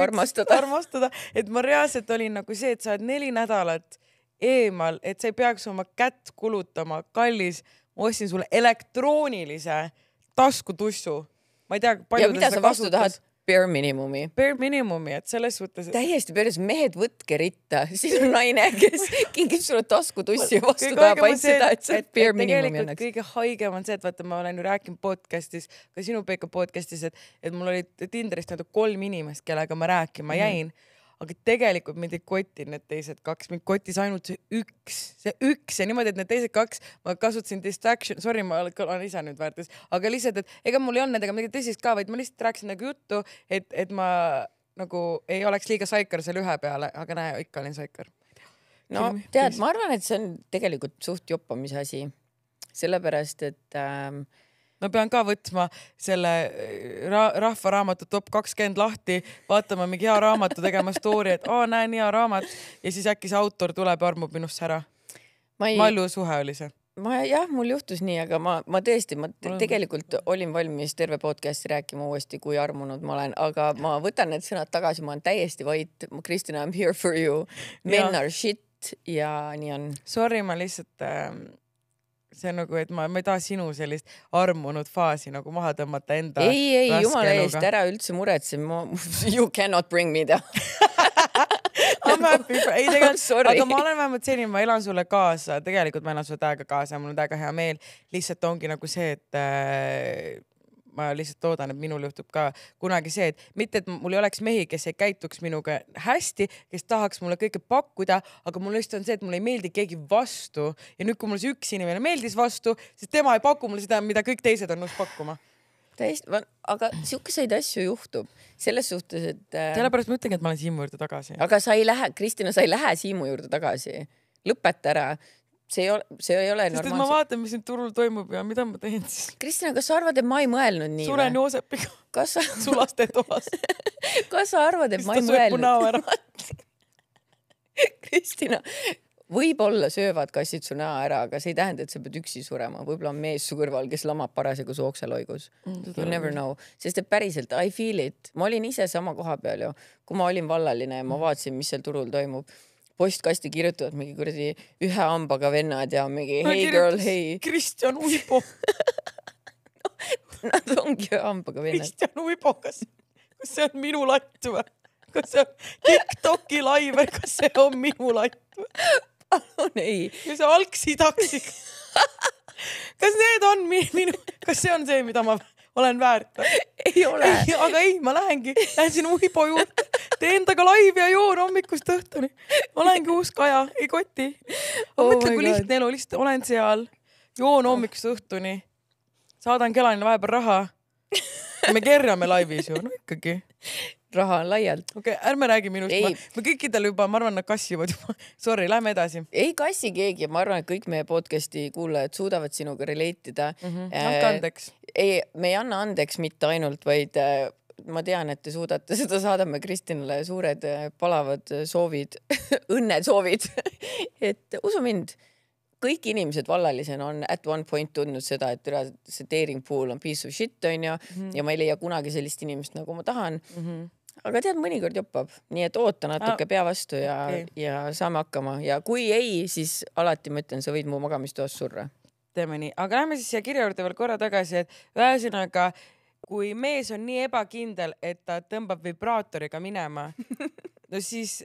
armastada, armastada, et ma reaalselt olin nagu see, et sa oled neli nädalat eemal, et sa ei peaks oma kätt kulutama, kallis, ma ostsin sulle elektroonilise taskutussu. ma ei tea, palju ta seda kasutas bare minimumi. Bare minimumi, et selles suhtes et.... täiesti päris, mehed, võtke ritta, siis on naine, kes kingib sulle taskutussi vastu tahab ainult seda, et sa bare minimumi annaks. kõige haigem on see, et vaata, ma olen ju rääkinud podcast'is, ka sinu Peika podcast'is, et, et mul oli Tinderist nagu kolm inimest, kellega ma rääkima mhm. jäin mm. -hmm aga tegelikult mind ei kottinud need teised kaks, mind kotis ainult see üks, see üks ja niimoodi, et need teised kaks, ma kasutasin distraction, sorry, ma olen ise nüüd väärtus, aga lihtsalt, et ega mul ei olnud nendega midagi tõsist ka, vaid ma lihtsalt rääkisin nagu juttu, et, et ma nagu ei oleks liiga saikar selle ühe peale, aga näe, ikka olin saikar. no Kirmi. tead, ma arvan, et see on tegelikult suht joppamise asi, sellepärast et ähm, no pean ka võtma selle äh, ra rahvaraamatu top kakskümmend lahti, vaatama mingi hea raamatu, tegema story, et aa, näen hea raamat ja siis äkki see autor tuleb ja armub minust ära ma ei... Mallu suhe oli see? ma jah, mul juhtus nii, aga ma, ma tõesti, ma tegelikult olin valmis terve podcast'i rääkima uuesti, kui armunud ma olen, aga ma võtan need sõnad tagasi, ma olen täiesti vait. Kristina, I m here for you. men are shit ja nii on. Sorry, ma lihtsalt äh see on nagu, et ma, ma ei taha sinu sellist armunud faasi nagu maha tõmmata enda. ei, ei jumala eest, ära üldse muretse, ma, you cannot bring me down ma, ei tegelikult, aga ma olen vähemalt selline, ma elan sulle kaasa, tegelikult ma elan sulle täiega kaasa ja mul on täiega hea meel. lihtsalt ongi nagu see, et äh, ma lihtsalt loodan, et minul juhtub ka kunagi see, et mitte, et mul ei oleks mehi, kes ei käituks minuga hästi, kes tahaks mulle kõike pakkuda, aga mul lihtsalt on see, et mulle ei meeldi keegi vastu ja nüüd, kui mulle see üks inimene meeldis vastu, siis tema ei paku mulle seda, mida kõik teised on nõus pakkuma täiesti, aga siukseid asju juhtub selles suhtes, et äh.... sellepärast ma ütlengi, et ma olen Siimu juurde tagasi. aga sa ei lähe, Kristina, sa ei lähe Siimu juurde tagasi, lõpeta ära see ei ole, see ei ole sest normaalse. et ma vaatan, mis nüüd turul toimub ja mida ma teen siis. Kristjan, kas sa arvad, et ma ei mõelnud nii? suren Joosepiga sa... sulaste toas kas sa arvad, et ma ei mõelnud? Kristina, võib-olla söövad kassid su näo ära, aga see ei tähenda, et sa pead üksi surema, võib-olla on mees su kõrval, kes lamab parasjagu su okseloigus mm,. You never know, sest et päriselt I feel it, ma olin ise sama koha peal ju, kui ma olin vallaline ja ma mm. vaatasin, mis seal turul toimub postkasti kirjutavad mingi kuradi ühe hambaga vennad ja mingi no, hey girl, hey. Kristjan Uibo no, Nad ongi ühe hambaga vennad. Kristjan Uibo, kas, kas see on minu latt või? kas see on Tiktoki laiv, kas see on minu latt või? palun ei. kui sa algsi taksiga kas need on minu, kas see on see, mida ma olen väärt. ei ole. aga ei, ma lähengi, lähen sinna Uibo juurde, teen temaga laivi ja joon hommikust õhtuni. olengi uus kaja, ei koti. Oh mõtle, kui God. lihtne elu, lihtsalt olen seal, joon ah. hommikust õhtuni, saadan Kelanile vahepeal raha. me kerjame laivis ju, no ikkagi raha on laialt. okei okay,, ärme räägi minust, me kõikidel juba, ma arvan, nad kassivad juba. Sorry, lähme edasi. ei kassi keegi, ma arvan, et kõik meie podcast'i kuulajad suudavad sinuga relate ida mm. -hmm. andke andeks. ei, me ei anna andeks mitte ainult, vaid äh, ma tean, et te suudate seda, saadame Kristinale suured äh, palavad soovid õnnesoovid et usu mind, kõik inimesed vallalisena on at one point tundnud seda, et see dating pool on piece of shit onju mm -hmm. ja ma ei leia kunagi sellist inimest, nagu ma tahan mm. -hmm aga tead, mõnikord jopab, nii et oota natuke ah, pea vastu ja okay., ja saame hakkama ja kui ei, siis alati ma ütlen, sa võid mu magamistoas surra. teeme nii, aga lähme siis siia kirja juurde veel korra tagasi, et ühesõnaga, kui mees on nii ebakindel, et ta tõmbab vibraatoriga minema, no siis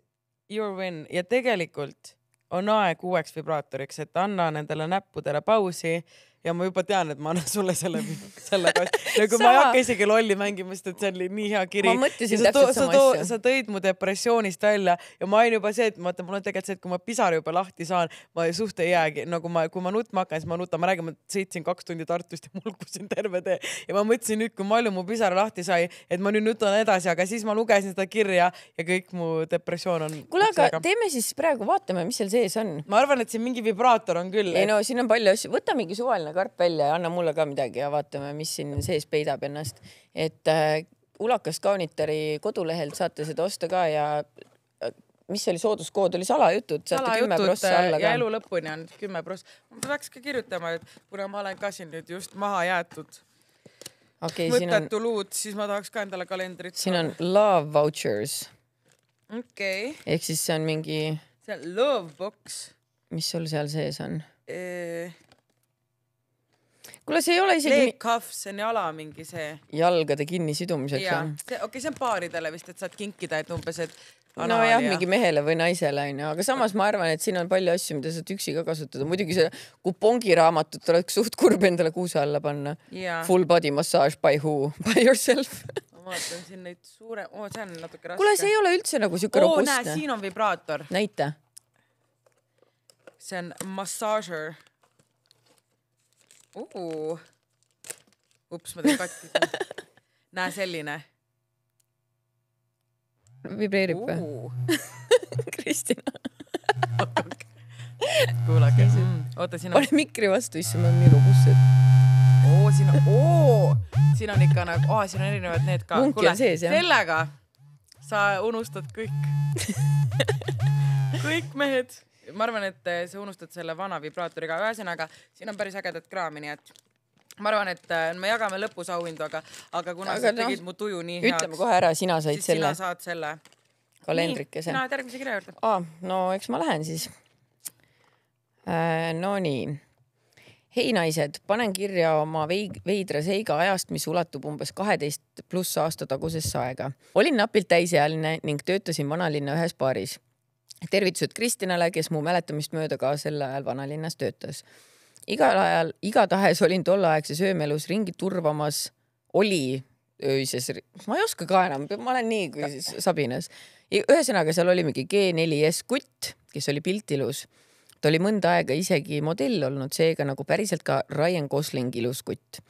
your win ja tegelikult on aeg uueks vibraatoriks, et anna nendele näppudele pausi ja ma juba tean, et ma annan sulle selle, selle kasti. nagu ma ei hakka isegi lolli mängima, sest et see oli nii hea kiri. ma mõtlesin täpselt sama asja. sa tõid mu depressioonist välja ja ma olin juba see, et vaata, mul on tegelikult see, et kui ma pisara juba lahti saan, ma suht ei jäägi, nagu ma, kui ma nutma hakkan, siis ma nutan, ma räägin, ma sõitsin kaks tundi Tartust ja mulkusin terve tee ja ma mõtlesin nüüd, kui Malju mu pisara lahti sai, et ma nüüd nutan edasi, aga siis ma lugesin seda kirja ja kõik mu depressioon on. kuule, aga teeme siis praegu, vaatame, mis seal sees on. ma arvan, et siin mingi vibraator on küll. ei et... no siin on palju asju, võta mingi suvaline võtame karp välja ja anna mulle ka midagi ja vaatame, mis siin sees peidab ennast. et äh, ulakas kaunitari kodulehelt saate seda osta ka ja äh, mis oli sooduskood, oli salajutud, saate kümme prossa äh, alla ka. ja elu lõpuni on kümme prossa. ma peaks ka kirjutama, et kuna ma olen ka siin nüüd just maha jäetud okay,. mõttetu on... luud, siis ma tahaks ka endale kalendrit. siin on love vouchers. okei okay.. ehk siis see on mingi. see on love box. mis sul seal sees on e? kuule, see ei ole isegi. leegkahv, see on jala mingi see. jalgade kinnisidumiseks ja.. okei okay,, see on paaridele vist, et saad kinkida, et umbes, et nojah ja., mingi mehele või naisele onju, aga samas ma arvan, et siin on palju asju, mida saad üksi ka kasutada, muidugi see kupongiraamatut oleks suht kurb endale kuuse alla panna yeah.. Full body massage by who, by yourself ma vaatan siin neid suure oh,, see on natuke raske. kuule, see ei ole üldse nagu siuke oh, robustne. siin on vibraator. näita. see on massaažer ups, ma teen katki. näe, selline. vibreerib või? Kristina. kuulake. Mm. oota, siin on. pane mikri vastu, issand, on nii lõbus see oo, siin on, oo, siin on ikka nagu, aa, siin on erinevad need ka. kuule, sellega sa unustad kõik kõik mehed ma arvan, et eh, sa unustad selle vana vibraatoriga, ühesõnaga siin on päris ägedat kraami, nii et ma arvan, et eh, me jagame lõpus auhindu, aga, aga kuna aga sa no, tegid mu tuju nii heaks. ütleme kohe ära, sina said selle. sina saad selle. kalendrikese. sina oled järgmise kirja juurde ah,. no eks ma lähen siis äh,. Nonii. hei naised, panen kirja oma veidra seiga ajast, mis ulatub umbes kaheteist pluss aasta tagusesse aega. olin napilt täisealine ning töötasin vanalinna ühes baaris tervitused Kristinale, kes mu mäletamist mööda ka sel ajal vanalinnas töötas. igal ajal, igatahes olin tolleaegses öömelus ringi turvamas, oli öises, ma ei oska ka enam, ma olen nii kui sabinas. ühesõnaga, seal oli mingi G4S kutt, kes oli pilt ilus. ta oli mõnda aega isegi modell olnud, seega nagu päriselt ka Ryan Gosling ilus kutt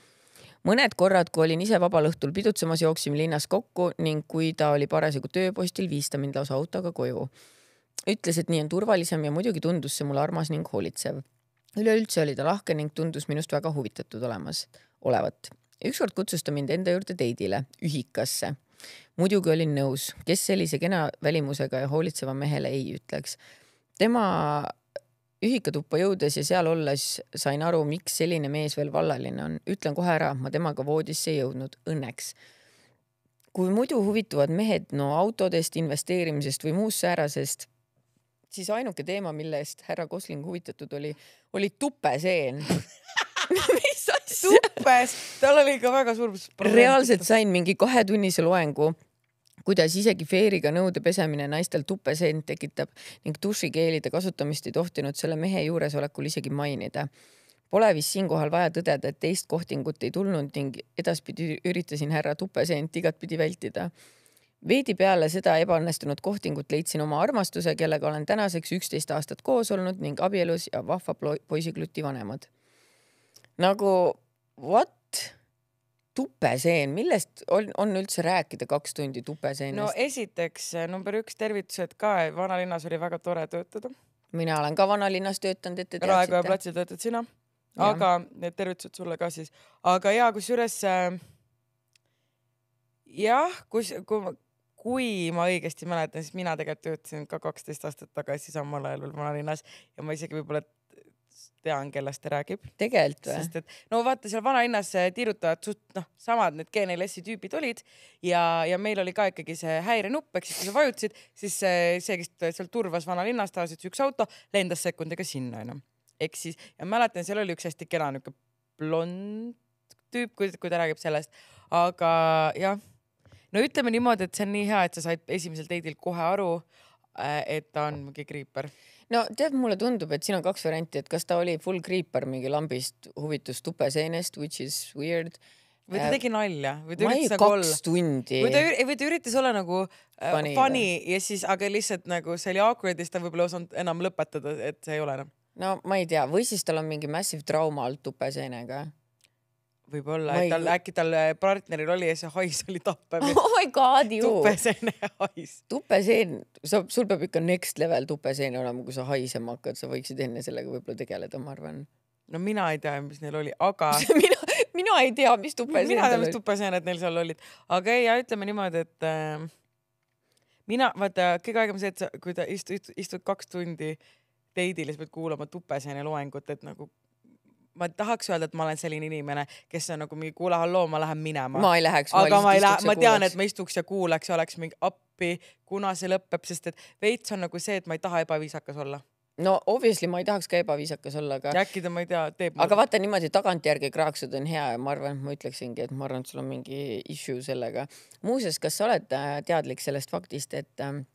mõned korrad, kui olin ise vabal õhtul pidutsemas, jooksime linnas kokku ning kui ta oli parasjagu tööpostil, viis ta mind lausa autoga koju ütles, et nii on turvalisem ja muidugi tundus see mulle armas ning hoolitsev. üleüldse oli ta lahke ning tundus minust väga huvitatud olemas, olevat. ükskord kutsus ta mind enda juurde teidile, ühikasse. muidugi olin nõus, kes sellise kena välimusega ja hoolitseva mehele ei ütleks. tema ühikatuppa jõudes ja seal olles sain aru, miks selline mees veel vallaline on. ütlen kohe ära, ma temaga voodisse ei jõudnud, õnneks. kui muidu huvituvad mehed no autodest, investeerimisest või muust säärasest, siis ainuke teema, mille eest härra Kosling huvitatud oli, oli tupeseen mis asja? tupes, tal oli ikka väga suur probleem. reaalselt sain mingi kahetunnise loengu kuidas isegi feeriga nõude pesemine naistel tupeseent tekitab ning dušikeelide kasutamist ei tohtinud selle mehe juuresolekul isegi mainida. Pole vist siinkohal vaja tõdeda, et teist kohtingut ei tulnud ning edaspidi üritasin härra tupeseent igatpidi vältida veidi peale seda ebaõnnestunud kohtingut leidsin oma armastuse, kellega olen tänaseks üksteist aastat koos olnud ning abielus ja vahva poisikluti vanemad. nagu what? tupeseen, millest on, on üldse rääkida kaks tundi tupeseenest? no esiteks number üks tervitused ka, vanalinnas oli väga tore töötada. mina olen ka vanalinnas töötanud, et te teadsite. Raekoja platsil töötad sina, aga need tervitused sulle ka siis, aga ja kusjuures äh, jah, kus, kui kui ma õigesti mäletan, siis mina tegelikult töötasin ka kaksteist aastat tagasi samal ajal veel vanalinnas ja ma isegi võib-olla tean, kellest ta räägib. tegelikult või? sest et no vaata seal vanalinnas eh, tiirutavad suht noh, samad need GNLS-i tüübid olid ja, ja meil oli ka ikkagi see häirenupp, eks kui sa vajutasid, siis see, see, kes seal turvas vanalinnas, tavaliselt üks auto lendas sekundiga sinna onju. ehk siis ja mäletan, seal oli üks hästi kena niuke blond tüüp, kui, kui ta räägib sellest, aga jah no ütleme niimoodi, et see on nii hea, et sa said esimesel date'il kohe aru, äh, et ta on mingi kriiper. no tead, mulle tundub, et siin on kaks varianti, et kas ta oli full kriiper mingi lambist, huvitus tupe seenest, which is weird või ta äh, tegi nalja või ta üritas nagu olla. tundi. või ta, või ta üritas olla nagu äh, funny, funny ja siis, aga lihtsalt nagu see oli awkward ja siis ta võib-olla ei osanud enam lõpetada, et see ei ole enam. no ma ei tea, või siis tal on mingi massive trauma alt tupeseemnega võib-olla, et tal äkki tal äh, partneril oli ja see hais oli tappev. oh my god ju. tupeseene hais. tupeseen, sa, sul peab ikka next level tupeseen olema, kui sa haisema hakkad, sa võiksid enne sellega võib-olla tegeleda, ma arvan. no mina ei tea, mis neil oli, aga mina, mina ei tea, mis tupeseen. mina ei tea, mis tupeseened neil seal olid, aga ei, ütleme niimoodi, et äh, mina vaata kõige aegem see, et sa, kui ta istud, istud kaks tundi teidil, siis pead kuulama tupeseene loengut, et nagu ma tahaks öelda, et ma olen selline inimene, kes on nagu mingi kuule halloo, ma lähen minema. ma ei läheks. aga ma ei lähe, ma tean, et ma istuks ja kuulaks ja oleks mingi appi, kuna see lõpeb, sest et veits on nagu see, et ma ei taha ebaviisakas olla no obviously ma ei tahaks ka ebaviisakas olla, aga. äkki ta, ma ei tea, teeb. aga vaata niimoodi tagantjärgi kraaksud on hea ja ma arvan, et ma ütleksingi, et ma arvan, et sul on mingi issue sellega. muuseas, kas sa oled äh, teadlik sellest faktist, et ähm,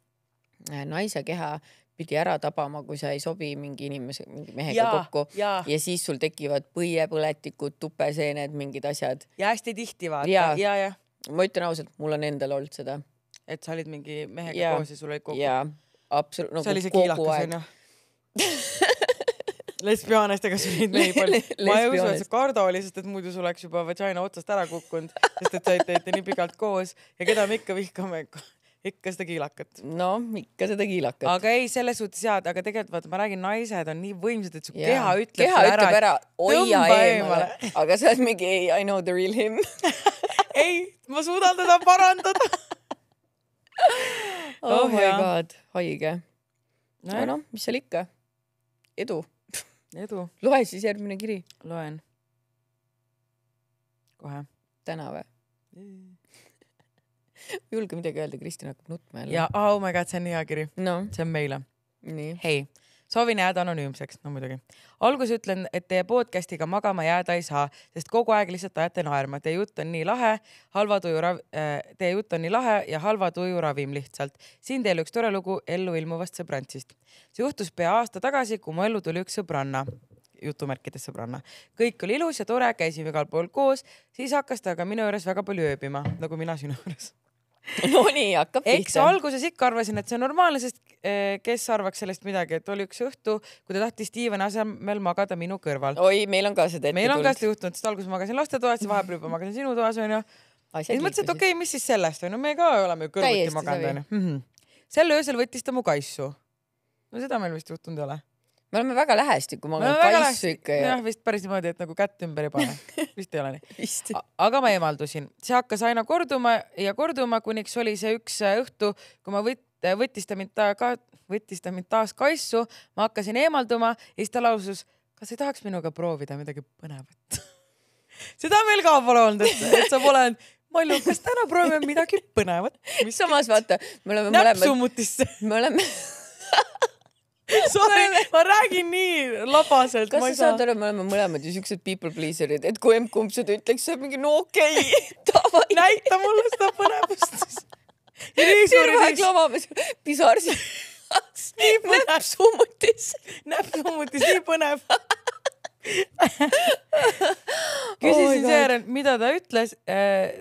äh, naise keha pidi ära tabama, kui sa ei sobi mingi inimese, mingi mehega ja, kokku ja. ja siis sul tekivad põiepõletikud, tupeseened, mingid asjad. ja hästi tihti vaata. ja, ja, ja. ma ütlen ausalt, mul on endal olnud seda. et sa olid mingi mehega ja, koos ja sul olid kokku? jaa, absoluutselt no,. Nagu see oli see kiilakas onju lesbiaanestega sündinud mehi palju. ma ei usu, et see Kardo oli, sest et muidu see oleks juba vagina otsast ära kukkunud, sest et te olite nii pikalt koos ja keda me ikka vihkame ikka seda kiilakat. no ikka seda kiilakat. aga ei, selles suhtes jaa, aga tegelikult vaata, ma räägin, naised on nii võimsad, et su ja. keha ütleb keha ütleb ära, ära, hoia eemale. aga sa oled mingi ei, I know the real him ei, ma suudan teda parandada oh, oh my ja. god, haige. no noh, mis seal ikka. edu edu. loe siis järgmine kiri. loen. kohe. täna või? julge midagi öelda, Kristina hakkab nutma jälle. ja oh my god, see on hea kiri no.. see on meile. hei, soovin jääda anonüümseks, no muidugi. alguses ütlen, et teie podcast'iga magama jääda ei saa, sest kogu aeg lihtsalt ajate naerma, teie jutt on nii lahe, halva tuju rav- äh,, teie jutt on nii lahe ja halva tuju ravim lihtsalt. siin teil üks tore lugu ellu ilmuvast sõbrantsist. see juhtus pea aasta tagasi, kui mu ellu tuli üks sõbranna jutumärkides sõbranna. kõik oli ilus ja tore, käisime igal pool koos, siis hakkas ta aga minu juures väga palju ööbima, nagu mina sinu juures Nonii, hakkab pihta. eks alguses ikka arvasin, et see on normaalne, sest eh, kes arvaks sellest midagi, et oli üks õhtu, kui ta tahtis diivani asemel magada minu kõrval. oi, meil on ka seda ette tulnud. meil on ka seda juhtunud, sest alguses magasin lastetoas, siis vahepeal juba magasin sinu toas onju. siis mõtlesin, et okei okay,, mis siis sellest onju, me ka oleme ju kõrvuti maganud onju. Mhm. sel öösel võttis ta mu kaisu. no seda meil vist juhtunud ei ole me oleme väga lähestikku, ma olen kaissu ikka ja. jah, vist päris niimoodi, et nagu kätt ümber ei pane vist ei ole nii aga ma eemaldusin, see hakkas aina korduma ja korduma, kuniks oli see üks äh, õhtu, kui ma võt-, äh, võttis ta mind ta ka, võttis ta mind taas kaissu, ma hakkasin eemalduma ja siis ta lausus, kas ei tahaks minuga proovida midagi põnevat seda meil ka pole olnud, et sa pole olnud Mallu, kas täna proovime midagi põnevat? samas vaata, me oleme mõlemad. näpp summutisse. me oleme Sorry, ma räägin nii labaselt. kas sa saa... saad aru, me oleme mõlemad ju siuksed people pleaser'id, et kui emb-kumb seda ütleks, siis on mingi no okei okay,, davai. näita mulle seda põnevust siis. terve aeg lamame pisar siin. nii põnev. näpp summutis. näpp summutis, nii põnev. küsisin oh seejärel, mida ta ütles eh,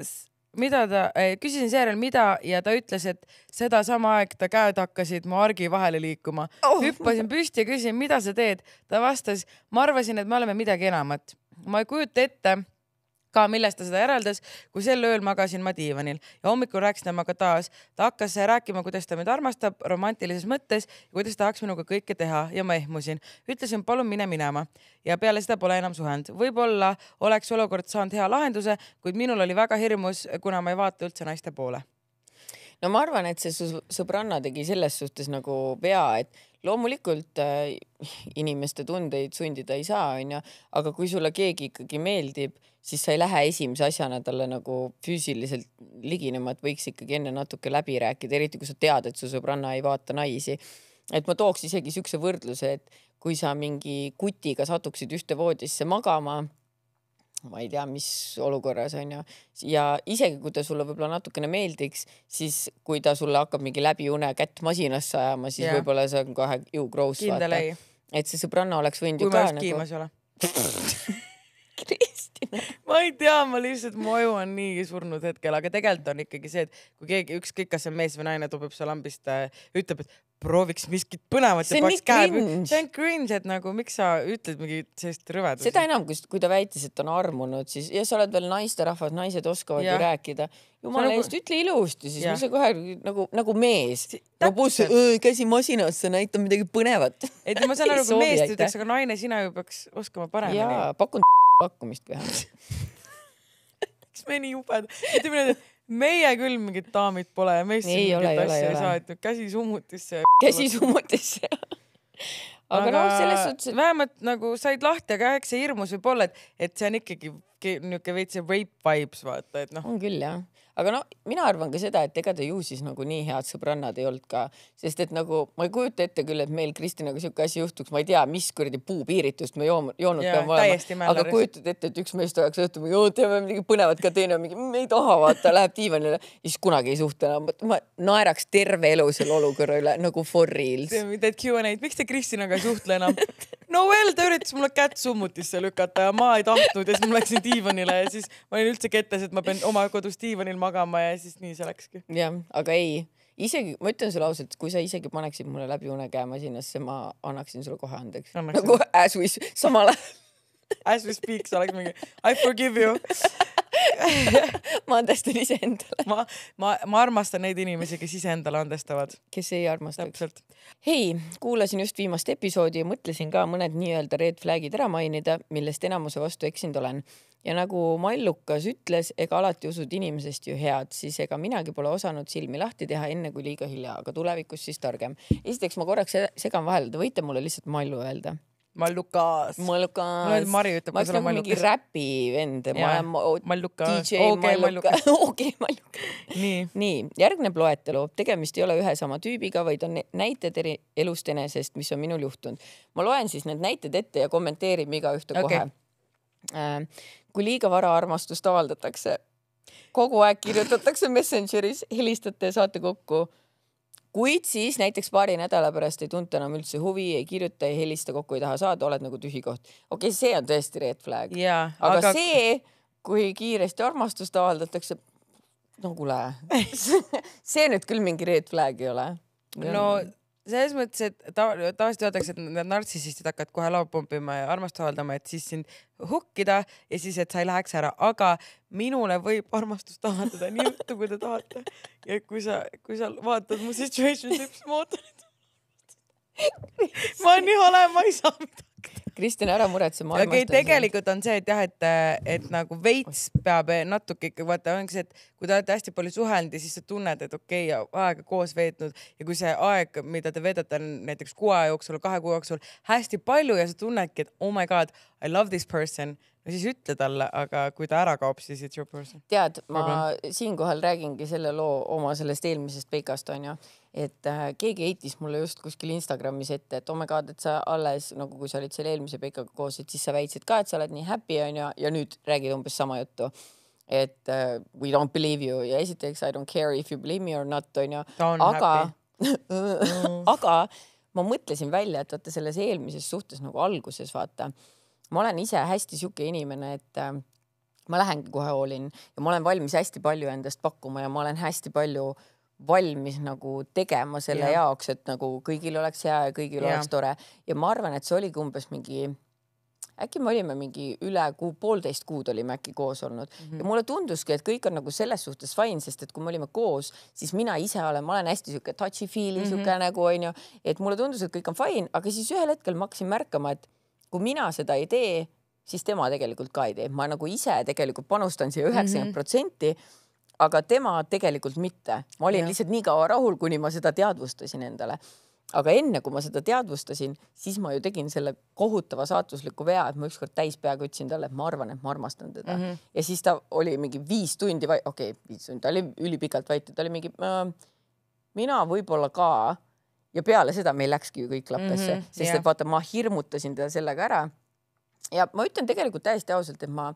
mida ta, eh, küsisin seejärel, mida ja ta ütles, et sedasama aeg ta käed hakkasid mu argi vahele liikuma oh.. hüppasin püsti ja küsisin, mida sa teed. ta vastas, ma arvasin, et me oleme midagi enamat. ma ei kujuta ette ka millest ta seda järeldas, kui sel ööl magasin ma diivanil ja hommikul rääkisin temaga taas. ta hakkas rääkima, kuidas ta mind armastab romantilises mõttes ja kuidas tahaks minuga kõike teha ja ma ehmusin. ütlesin, palun mine minema ja peale seda pole enam suhelnud. võib-olla oleks olukord saanud hea lahenduse, kuid minul oli väga hirmus, kuna ma ei vaata üldse naiste poole no ma arvan, et see su sõbranna tegi selles suhtes nagu vea, et loomulikult äh, inimeste tundeid sundida ei saa, onju, aga kui sulle keegi ikkagi meeldib, siis sa ei lähe esimese asjana talle nagu füüsiliselt liginema, et võiks ikkagi enne natuke läbi rääkida, eriti kui sa tead, et su sõbranna ei vaata naisi. et ma tooks isegi siukse võrdluse, et kui sa mingi kutiga satuksid ühte voodisse magama ma ei tea, mis olukorras onju. ja isegi kui ta sulle võib-olla natukene meeldiks, siis kui ta sulle hakkab mingi läbi une kätt masinasse ajama, siis yeah. võib-olla see on kohe ju gross. kindel ei. et see sõbranna oleks võinud ju ka nagu. kui ma just kiimas ei ole Kristina. ma ei tea, ma lihtsalt, mu aju on niigi surnud hetkel, aga tegelikult on ikkagi see, et kui keegi, ükskõik, kas see on mees või naine, tubib seal lambist äh,, ütleb, et prooviks miskit põnevat ja paks käe. see on cringe, et nagu miks sa ütled mingit sellist rõvedust. seda enam, kui, kui ta väitis, et on armunud, siis ja sa oled veel naisterahvas, naised oskavad ja. ju rääkida. jumala eest nagu... ütle ilusti siis, mis sa kohe nagu, nagu mees. robustne, nagu käsi masinasse, näita midagi põnevat. et ma saan aru, kui mees ütleks, aga naine, sina ju peaks oskama paremini. jaa, pakun pakkumist vähemalt. miks me nii jubedad, ütleme niimoodi, et meie küll mingid daamid pole, meist ei, ei mingit asja ei saa, et käsi summutisse. käsi summutisse aga, aga noh, selles suhtes, et vähemalt nagu said lahti, aga eks see hirmus võib olla, et, et see on ikkagi niisugune veits rape vibes vaata, et noh. on küll jah aga no mina arvan ka seda, et ega te ju siis nagu nii head sõbrannad ei olnud ka, sest et nagu ma ei kujuta ette küll, et meil Kristinaga siuke asi juhtuks, ma ei tea, mis kuradi puupiiritust me joom, joonud ja, peame olema, aga kujutad ette, et üks mees tuleks õhtul, teeme midagi põnevat ka, teine mingi ei taha, vaata, läheb diivanile, siis kunagi ei suhtle enam. ma naeraks terve elu selle olukorra üle nagu for real. teed Q&A-d, miks te Kristinaga ei suhtle enam? Noel, ta üritas mulle kätt summutisse lükata ja ma ei tahtnud ja siis ma läksin diivanile ja siis ma olin üldse kettes, et ma pean oma kodus diivanil magama ja siis nii see läkski. jah, aga ei, isegi ma ütlen sulle ausalt, kui sa isegi paneksid mulle läbi une käemasinasse, ma annaksin sulle kohe andeks. nagu as we, samal ajal As we speak, sa oleks mingi I forgive you ma andestan iseendale. ma, ma, ma armastan neid inimesi, kes iseendale andestavad. kes ei armasta. täpselt. hei, kuulasin just viimast episoodi ja mõtlesin ka mõned nii-öelda red flag'id ära mainida, millest enamuse vastu eksinud olen. ja nagu Mallukas ütles, ega alati usud inimesest ju head, siis ega minagi pole osanud silmi lahti teha enne kui liiga hilja, aga tulevikus siis targem. esiteks ma korraks segan vahele, te võite mulle lihtsalt Mallu öelda Mallukas. Mallukas. Mari ütleb, kui sul on Mallukas. mingi räpi vend, ma olen Mallukas. DJ okay, Mallukas. okei, Mallukas. nii, nii, järgneb loetelu, tegemist ei ole ühe sama tüübiga, vaid on näited eri elust enesest, mis on minul juhtunud. ma loen siis need näited ette ja kommenteerime igaühte okay. kohe. Äh, kui liiga vara armastust avaldatakse, kogu aeg kirjutatakse Messengeris, helistate ja saate kokku kuid siis näiteks paari nädala pärast ei tunta enam üldse huvi, ei kirjuta, ei helista, kokku ei taha saada, oled nagu tühi koht. okei okay,, see on tõesti red flag. Aga, aga see, kui kiiresti armastust avaldatakse, no kuule see nüüd küll mingi red flag ei ole. no on selles mõttes, et tavaliselt ta, öeldakse, et need nartsissistid hakkavad kohe laua pumpima ja armast avaldama, et siis sind hukkida ja siis, et sa ei läheks ära, aga minule võib armastust avaldada nii juttu, kui te tahate. ja kui sa, kui sa vaatad mu situationship's mootorit ma nii hale, ma ei saa midagi Kristjan, ära muretse, ma armastan okay, sind. tegelikult on see, et jah, et, et nagu veits peab natuke ikka vaata, ongi see, et kui te olete hästi palju suhelnud ja siis sa tunned, et okei okay,, aega koos veetnud ja kui see aeg, mida te veedate, on näiteks kuu aja jooksul, kahe kuu jooksul hästi palju ja sa tunnedki, et oh my god, I love this person no siis ütle talle, aga kui ta ära kaob, siis it's your person. tead, ma siinkohal räägingi selle loo oma sellest eelmisest pikast onju et äh, keegi heitis mulle just kuskil Instagramis ette, et oh my god, et sa alles nagu, kui sa olid selle eelmise Pekaga koos, et siis sa väitsid ka, et sa oled nii happy onju ja nüüd räägid umbes sama juttu. et uh, we don't believe you ja esiteks I don't care if you believe me or not onju, aga, mm. aga ma mõtlesin välja, et vaata selles eelmises suhtes nagu alguses vaata, ma olen ise hästi sihuke inimene, et äh, ma lähengi kohe all in ja ma olen valmis hästi palju endast pakkuma ja ma olen hästi palju äh, valmis nagu tegema selle ja. jaoks, et nagu kõigil oleks hea ja kõigil ja. oleks tore ja ma arvan, et see oligi umbes mingi äkki me olime mingi üle kuu, poolteist kuud olime äkki koos olnud mm -hmm. ja mulle tunduski, et kõik on nagu selles suhtes fine, sest et kui me olime koos, siis mina ise olen, ma olen hästi sihuke touchy-feely mm -hmm. sihuke nagu onju, et mulle tundus, et kõik on fine, aga siis ühel hetkel ma hakkasin märkama, et kui mina seda ei tee, siis tema tegelikult ka ei tee, ma nagu ise tegelikult panustan siia mhm. üheksakümmend protsenti -hmm aga tema tegelikult mitte. ma olin ja. lihtsalt nii kaua rahul, kuni ma seda teadvustasin endale. aga enne kui ma seda teadvustasin, siis ma ju tegin selle kohutava saatusliku vea, et ma ükskord täis peaga ütlesin talle, et ma arvan, et ma armastan teda mm. -hmm. ja siis ta oli mingi viis tundi vai-, okei okay,, viis tundi, ta oli ülipikalt vait, ta oli mingi äh,, mina võib-olla ka ja peale seda meil läkski ju kõik lappesse mm, -hmm, sest yeah. et vaata, ma hirmutasin teda sellega ära. ja ma ütlen tegelikult täiesti ausalt, et ma äh,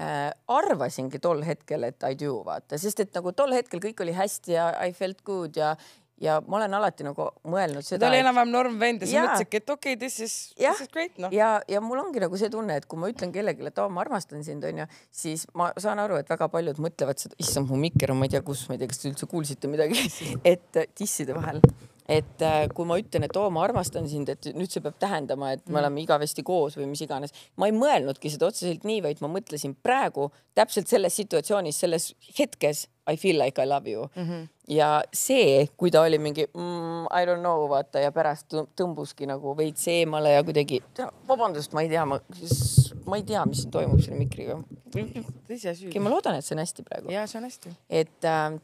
äh, arvasingi tol hetkel, et I do vaata, sest et nagu tol hetkel kõik oli hästi ja I felt good ja ja ma olen alati nagu mõelnud seda. ta oli enam-vähem norm vend ja sa mõtlesidki, et okei okay,, this is, this is great noh. ja, ja mul ongi nagu see tunne, et kui ma ütlen kellelegi, et oo oh,, ma armastan sind, onju, siis ma saan aru, et väga paljud mõtlevad seda, issand, mu mikker on, ma ei tea kus, ma ei tea, kas te üldse kuulsite midagi et tisside vahel et äh, kui ma ütlen, et oo, ma armastan sind, et nüüd see peab tähendama, et me mm. oleme igavesti koos või mis iganes. ma ei mõelnudki seda otseselt nii, vaid ma mõtlesin praegu täpselt selles situatsioonis, selles hetkes I feel like I love you mm. -hmm. ja see, kui ta oli mingi mm, I don't know, vaata ja pärast tõmbuski nagu veits eemale ja kuidagi, vabandust, ma ei tea, ma, ma ei tea, mis siin toimub selle mikriga. tõsiasi. ma loodan, et see on hästi praegu. ja see on hästi. et äh,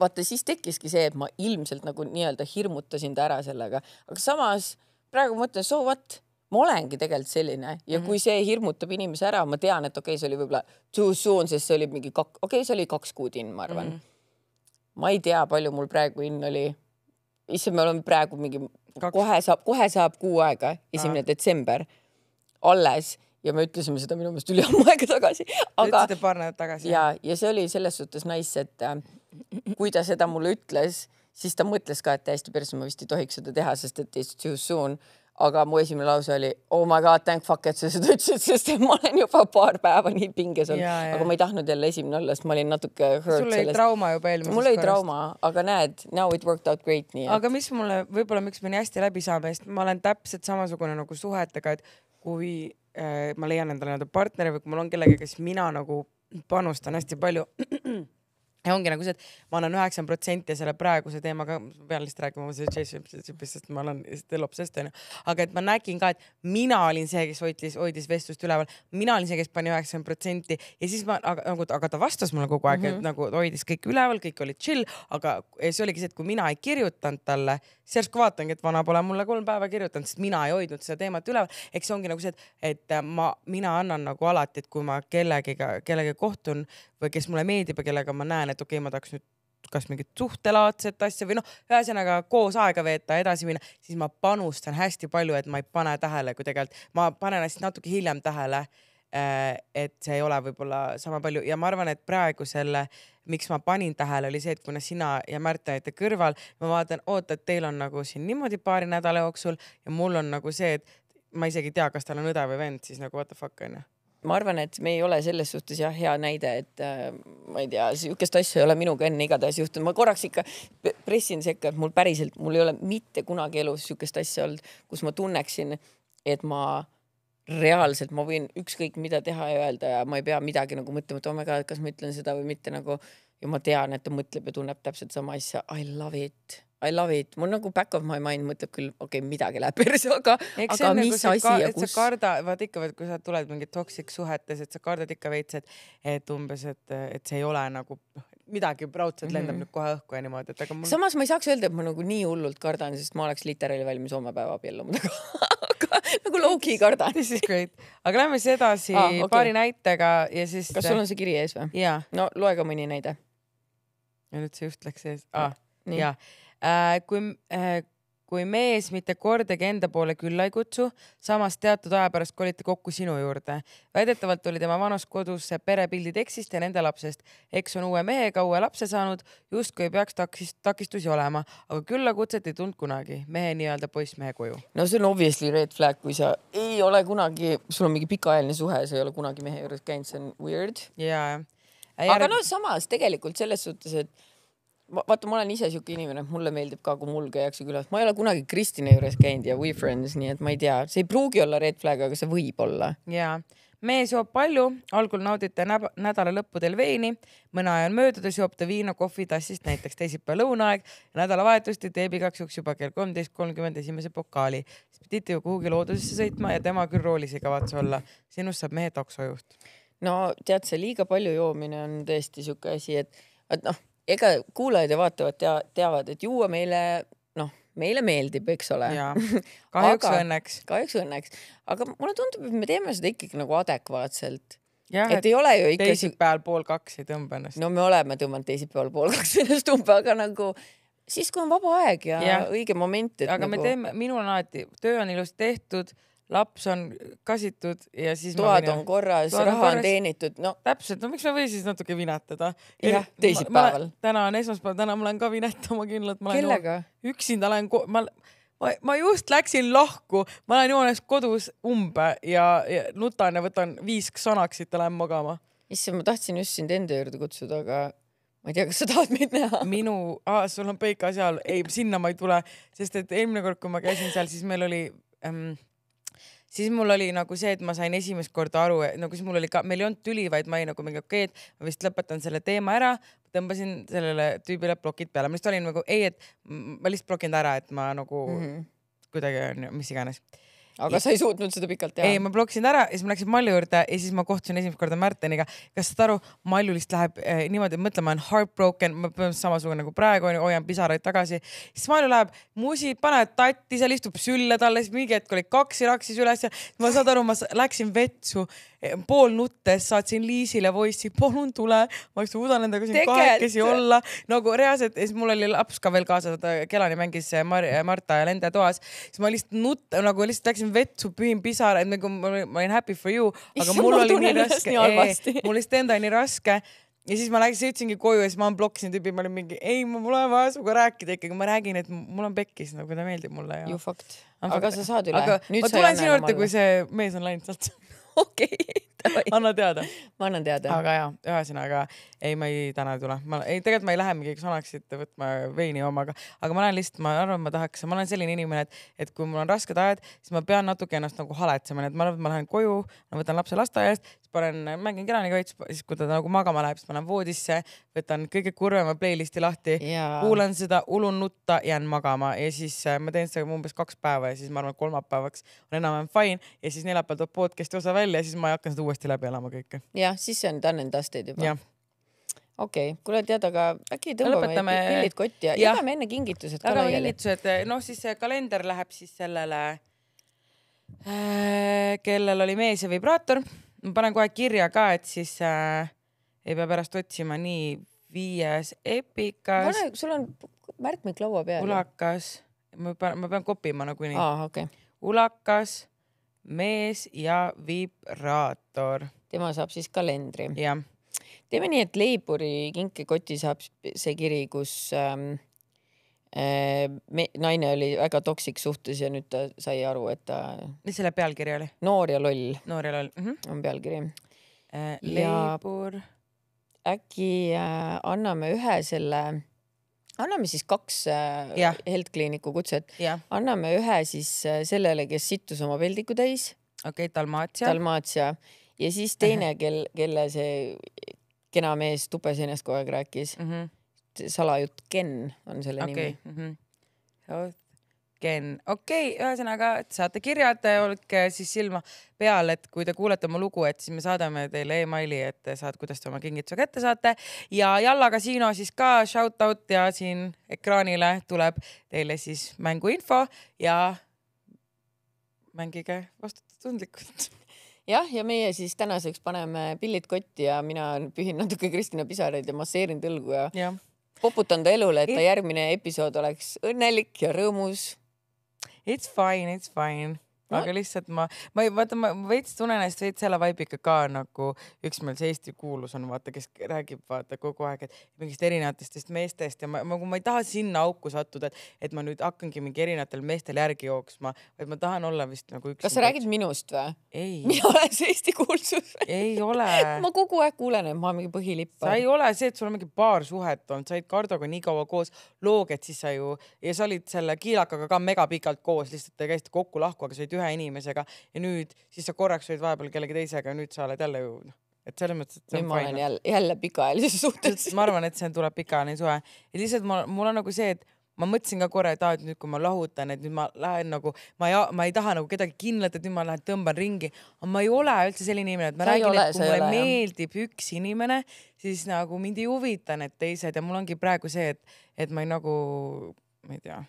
vaata siis tekkiski see, et ma ilmselt nagu nii-öelda hirmutasin ta ära sellega, aga samas praegu ma ütlen so what ma olengi tegelikult selline ja mm -hmm. kui mhm. see hirmutab inimese ära, ma tean, et okei okay,, see oli võib-olla too soon, sest see oli mingi kak-, okei okay,, see oli kaks kuud in, ma arvan mm. -hmm. ma ei tea, palju mul praegu in oli. issand, me oleme praegu mingi, kohe saab, kohe saab kuu aega, esimene Aa. detsember alles ja me ütlesime seda minu meelest üliammu aega tagasi, aga. ütlesite paar nädalat tagasi. ja, ja see oli selles suhtes nice, et äh, kui ta seda mulle ütles, siis ta mõtles ka, et täiesti persse ma vist ei tohiks seda teha, sest et it's too soon. aga mu esimene lause oli oh my god, thank fuck, et sa seda ütlesid, sest ma olen juba paar päeva nii pinges olnud, aga ma ei tahtnud jälle esimene olla, sest ma olin natuke. sul oli trauma juba eelmisest. mul oli trauma, aga näed, now it worked out great nii. aga mis mulle võib-olla, miks me nii hästi läbi saame, sest ma olen täpselt samasugune nagu suhetega, et kui äh, ma leian endale nii-öelda partneri või kui mul on kellegagi, kes mina nagu panustan hästi palju ja ongi nagu see, et ma annan üheksakümmend protsenti ja selle praeguse teemaga, ma pean lihtsalt rääkima relationships, sest ma olen still obsessed onju, aga et ma nägin ka, et mina olin see, kes hoidis, hoidis vestlust üleval, mina olin see, kes pani üheksakümmend protsenti ja siis ma aga, nagu, aga ta vastas mulle kogu aeg mm, -hmm. et mhm. nagu hoidis kõik üleval, kõik oli chill, aga see oligi see, et kui mina ei kirjutanud talle, siis järsku vaatangi, et vana pole mulle kolm päeva kirjutanud, sest mina ei hoidnud seda teemat üleval. eks see ongi nagu see, et, et ma, mina annan nagu alati, et kui ma kellegiga, kellegagi kohtun või kes mulle meeldib ja kellega ma näen, et okei okay,, ma tahaks nüüd kas mingit suhtelaadset asja või noh, ühesõnaga koos aega veeta, edasi minna, siis ma panustan hästi palju, et ma ei pane tähele, kui tegelikult ma panen hästi natuke hiljem tähele. Äh, et see ei ole võib-olla sama palju ja ma arvan, et praegu selle, miks ma panin tähele, oli see, et kuna sina ja Märt olite kõrval, ma vaatan, oota, et teil on nagu siin niimoodi paari nädala jooksul ja mul on nagu see, et ma isegi ei tea, kas tal on õde või vend, siis nagu what the fuck onju ma arvan, et me ei ole selles suhtes jah, hea näide, et äh, ma ei tea, sihukest asja ei ole minuga enne igatahes juhtunud, ma korraks ikka pressin sekka, et mul päriselt, mul ei ole mitte kunagi elus sihukest asja olnud, kus ma tunneksin, et ma reaalselt ma võin ükskõik mida teha ja öelda ja ma ei pea midagi nagu mõtlema, et oh my god, kas ma ütlen seda või mitte nagu ja ma tean, et ta mõtleb ja tunneb täpselt sama asja, I love it I love it, mul nagu back of my mind mõtleb küll, okei okay,, midagi läheb perse, aga, aga enne, mis nagu asi ja kus. sa karda, vaata ikka, kui sa tuled mingit toksik suhetes, et sa kardad ikka veits, et, et umbes, et, et see ei ole nagu noh, midagi raudselt lendab mm -hmm. nüüd kohe õhku ja niimoodi, et aga mul.... samas ma ei saaks öelda, et ma nagu nii hullult kardan, sest ma oleks literaali valmis homme päeva abielluma aga nagu low-key kardan. This is great, aga lähme siis edasi ah, okay. paari näitega ja siis. kas sul on see kiri ees või? no loe ka mõni näide. ja nüüd see just läks ees ah,. jaa Äh, kui, äh, kui mees mitte kordagi enda poole külla ei kutsu, samas teatud aja pärast koliti kokku sinu juurde. väidetavalt oli tema vanas kodus perepildi tekstist ja nende lapsest. eks on uue mehega uue lapse saanud, justkui ei peaks takist-, takistusi olema, aga külla kutset ei tulnud kunagi, mehe nii-öelda poissmehe kuju. no see on obviously red flag, kui sa ei ole kunagi, sul on mingi pikaajaline suhe, sa ei ole kunagi mehe juures käinud, see on weird. jaa, jah. aga no samas tegelikult selles suhtes, et vaata, ma olen ise siuke inimene, et mulle meeldib ka, kui mul käiakse külas, ma ei ole kunagi Kristina juures käinud ja We Friends, nii et ma ei tea, see ei pruugi olla red flag, aga see võib olla. jaa, mees joob palju, algul naudite nädala lõppudel veini, mõne aja möödudes joob ta viina kohvitassist näiteks teisipäeva lõunaaeg, nädalavahetustel teeb igaks juhuks juba kell kolmteist kolmkümmend esimese pokaali. siis pidite ju kuhugi loodusesse sõitma ja tema küll roolis ei kavatse olla, sinust saab mehe taksojuht. no tead, see liiga palju joomine on tõesti siuke asi, et, et noh ega kuulajad ja vaatajad tea, teavad, et juua meile, noh, meile meeldib, eks ole. kahjuks või õnneks. kahjuks või õnneks, aga mulle tundub, et me teeme seda ikkagi nagu adekvaatselt. Ja, et, et ei ole ju ikka. teisipäeval pool kaks ei tõmba ennast. no me oleme tõmmanud teisipäeval pool kaks ennast umbe, aga nagu siis, kui on vaba aeg ja, ja. õige moment. aga nagu... me teeme, minul on alati, töö on ilusti tehtud laps on kasitud ja siis toad on korras, raha korras. on teenitud, no täpselt, no miks ma võin siis natuke vinatada? jah, teisipäeval. täna on esmaspäev, täna ma lähen ka vinatama kindlalt. kellega? üksinda lähen, ma, ma, ma just läksin lahku, ma olen joones kodus umbe ja, ja nutan ja võtan viis Xanaxit ja lähen magama. issand, ma tahtsin just sind enda juurde kutsuda, aga ma ei tea, kas sa tahad mind näha? minu ah,, sul on peikas seal, ei sinna ma ei tule, sest et eelmine kord, kui ma käisin seal, siis meil oli ähm, siis mul oli nagu see, et ma sain esimest korda aru, nagu siis mul oli ka, meil ei olnud tüli, vaid ma olin nagu mingi okei okay,, et ma vist lõpetan selle teema ära, tõmbasin sellele tüübile plokid peale, ma lihtsalt olin nagu ei, et ma lihtsalt blokin ta ära, et ma nagu mm -hmm. kuidagi onju, mis iganes aga ja... sa ei suutnud seda pikalt teha? ei, ma blokkisin ära ja siis ma läksin Mallu juurde ja siis ma kohtusin esimest korda Märteniga. kas saad aru, Mallu lihtsalt läheb eh, niimoodi, mõtle, ma olen heartbroken, ma olen samasugune nagu praegu onju, hoian pisaraid tagasi. siis Mallu läheb, musi, paned tatti, seal istub sülle talle, siis mingi hetk oli kaks raksi süles ja ma saad aru, ma läksin vetsu Eh, pool nuttes saatsin Liisile voice'i, palun tule, ma suudan endaga siin kahekesi olla. nagu reaalselt, siis mul oli laps ka veel kaasas, ta Kelani mängis eh, Mar eh, Marta ja Lende toas, siis ma lihtsalt nut-, nagu lihtsalt läksin vetsu, pühin pisara, et nagu ma olin happy for you, aga Isse, mul oli nii raske, mul lihtsalt endal nii raske ja siis ma läksin, sõitsingi koju ja siis ma blokkisin tüübi, ma olin mingi, ei, mul on vaja sinuga rääkida ikkagi, ma räägin, et mul on pekkis, nagu ta meeldib mulle ja. ju fakt. aga sa saad üle. aga ma tulen sinu juurde, kui see mees on läinud sealt okei okay,. anna teada. ma annan teada. aga ja, ühesõnaga ei, ma ei täna ei tule, ma ei, tegelikult ma ei lähe mingiks Anaxit võtma veini omaga, aga ma olen lihtsalt, ma arvan, ma tahaks, ma olen selline inimene, et, et kui mul on rasked ajad, siis ma pean natuke ennast nagu haletsema, nii et ma arvan, et ma lähen koju, ma võtan lapse lasteaiast, panen, mängin kraanikaitse, siis kui ta nagu magama läheb, siis panen voodisse, võtan kõige kurvema playlisti lahti yeah., kuulan seda, ulun nutta, jään magama ja siis äh, ma teen seda umbes kaks päeva ja siis ma arvan, et kolmapäevaks on enam-vähem fine ja siis neljapäeval tuleb podcast'i osa välja ja siis ma hakkan seda uuesti läbi elama kõike. jah, siis see on done and dusted juba okei okay., kuule tead, aga äkki tõmbame Lõpetame... pillid kotti ja, ja. jagame enne kingitused ka laiali. kingitused, eh, noh siis see kalender läheb siis sellele, äh, kellel oli mees ja vibraator ma panen kohe kirja ka, et siis äh, ei pea pärast otsima nii viies epikas. sul on märkmik laua peal. ulakas, ma pean, ma pean kopima nagunii ah,. Okay. ulakas, mees ja vibraator. tema saab siis kalendri. jah. teeme nii, et Leiburi kinkekoti saab see kiri, kus ähm, Ehm, me, naine oli väga toksik suhtes ja nüüd ta sai aru, et ta. mis selle pealkiri oli? noor ja loll. noor ja loll mm -hmm. on pealkiri äh,. Leibur. äkki äh, anname ühe selle, anname siis kaks äh, ja. heldkliiniku kutset, anname ühe siis äh, sellele, kes sittus oma peldiku täis. okei okay,, Dalmatia. Dalmatia ja siis teine uh, -huh. kel, kelle see kena mees tubes ennast kogu aeg rääkis mm. -hmm salajutt Ken on selle okay. nimi mm. -hmm. Oh. Ken, okei okay,, ühesõnaga saate kirjad, olge siis silma peal, et kui te kuulete oma lugu, et siis me saadame teile emaili, et saad, kuidas te oma kingituse kätte saate ja Jalla kasiino siis ka shout out ja siin ekraanile tuleb teile siis mänguinfo ja mängige vastutustundlikult jah, ja meie siis tänaseks paneme pillid kotti ja mina pühin natuke Kristina pisaraid ja masseerin tõlgu ja, ja poputan ta elule, et ta järgmine episood oleks õnnelik ja rõõmus. It's fine, it's fine No? aga lihtsalt ma, ma vaata, ma veits tunnen ennast veits selle vaibiga ka nagu üks meil see Eesti kuulus on, vaata, kes räägib vaata kogu aeg, et mingist erinevatest meestest ja ma, ma, ma ei taha sinna auku sattuda, et, et ma nüüd hakkangi mingi erinevatel meestel järgi jooksma, vaid ma tahan olla vist nagu üks. kas sa räägid minust või? mina olen see Eesti kuulsus ei ole ma kogu aeg kuulen, et ma olen mingi põhilipp. sa ei ole see, et sul on mingi paar suhet olnud, sa olid Kardoga nii kaua koos, loog, et siis sa ju ja sa olid selle Kiilakaga ka megapikalt koos, lihtsalt te käisite kokku-lahku, aga sa ei ühe inimesega ja nüüd siis sa korraks olid vahepeal kellegi teisega ja nüüd sa oled jälle ju noh, et selles mõttes, et. nüüd ma olen jälle, jälle pikaajalises suhtes ma arvan, et see on, tuleb pikaajaline suhe ja lihtsalt mul, mul on nagu see, et ma mõtlesin ka korra, et aa, et nüüd, kui ma lahutan, et nüüd ma lähen nagu, ma ei, ma ei taha nagu kedagi kindlat, et nüüd ma lähen tõmban ringi. aga ma ei ole üldse selline inimene, et ma sa räägin, et kui mulle ole, meeldib jah. üks inimene, siis nagu mind ei huvita need teised ja mul ongi praegu see, et, et ma ei nagu, ma ei tea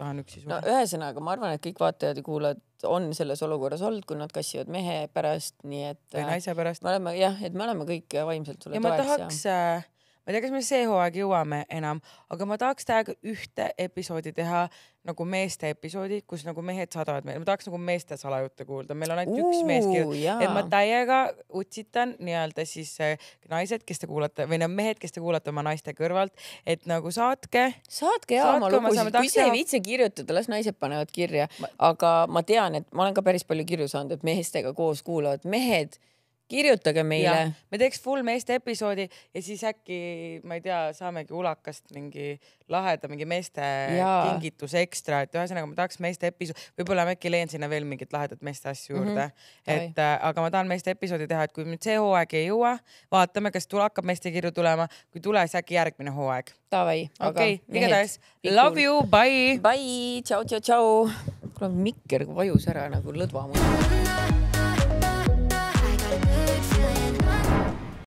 tahan üksi suhe. no ühesõnaga, ma arvan, et kõik vaatajad ja kuulajad on selles olukorras olnud, kui nad kassivad mehe pärast, nii et. või äh, naise pärast. me oleme jah, et me oleme kõik vaimselt sulle toeks. ja ma tahaks ja... Äh, ma ei tea, kas me see hooaeg jõuame enam, aga ma tahaks täiega ühte episoodi teha nagu meeste episoodi, kus nagu mehed saadavad meile, ma tahaks nagu meeste salajutte kuulda, meil on ainult Uu, üks mees, et ma täiega utsitan nii-öelda siis äh, naised, kes te kuulate või need noh, mehed, kes te kuulate oma naiste kõrvalt, et nagu saatke. saatke ja oma lugusid, kui ise ei viitsi kirjutada, las naised panevad kirja, aga ma tean, et ma olen ka päris palju kirju saanud, et meestega koos kuulavad mehed kirjutage meile. me teeks full meeste episoodi ja siis äkki, ma ei tea, saamegi ulakast mingi laheda mingi meeste ja. kingituse ekstra, et ühesõnaga ma tahaks meeste episood, võib-olla ma äkki leian sinna veel mingit lahedat meeste asju mhm. juurde mm. -hmm. et äh, aga ma tahan meeste episoodi teha, et kui nüüd see hooaeg ei jõua, vaatame, kas tule hakkab meeste kirju tulema, kui tule, siis äkki järgmine hooaeg. Davai. okei, igatahes love you, bye. Bye, tšau, tšau, tšau. kuule, mikker vajus ära nagu lõdva mul.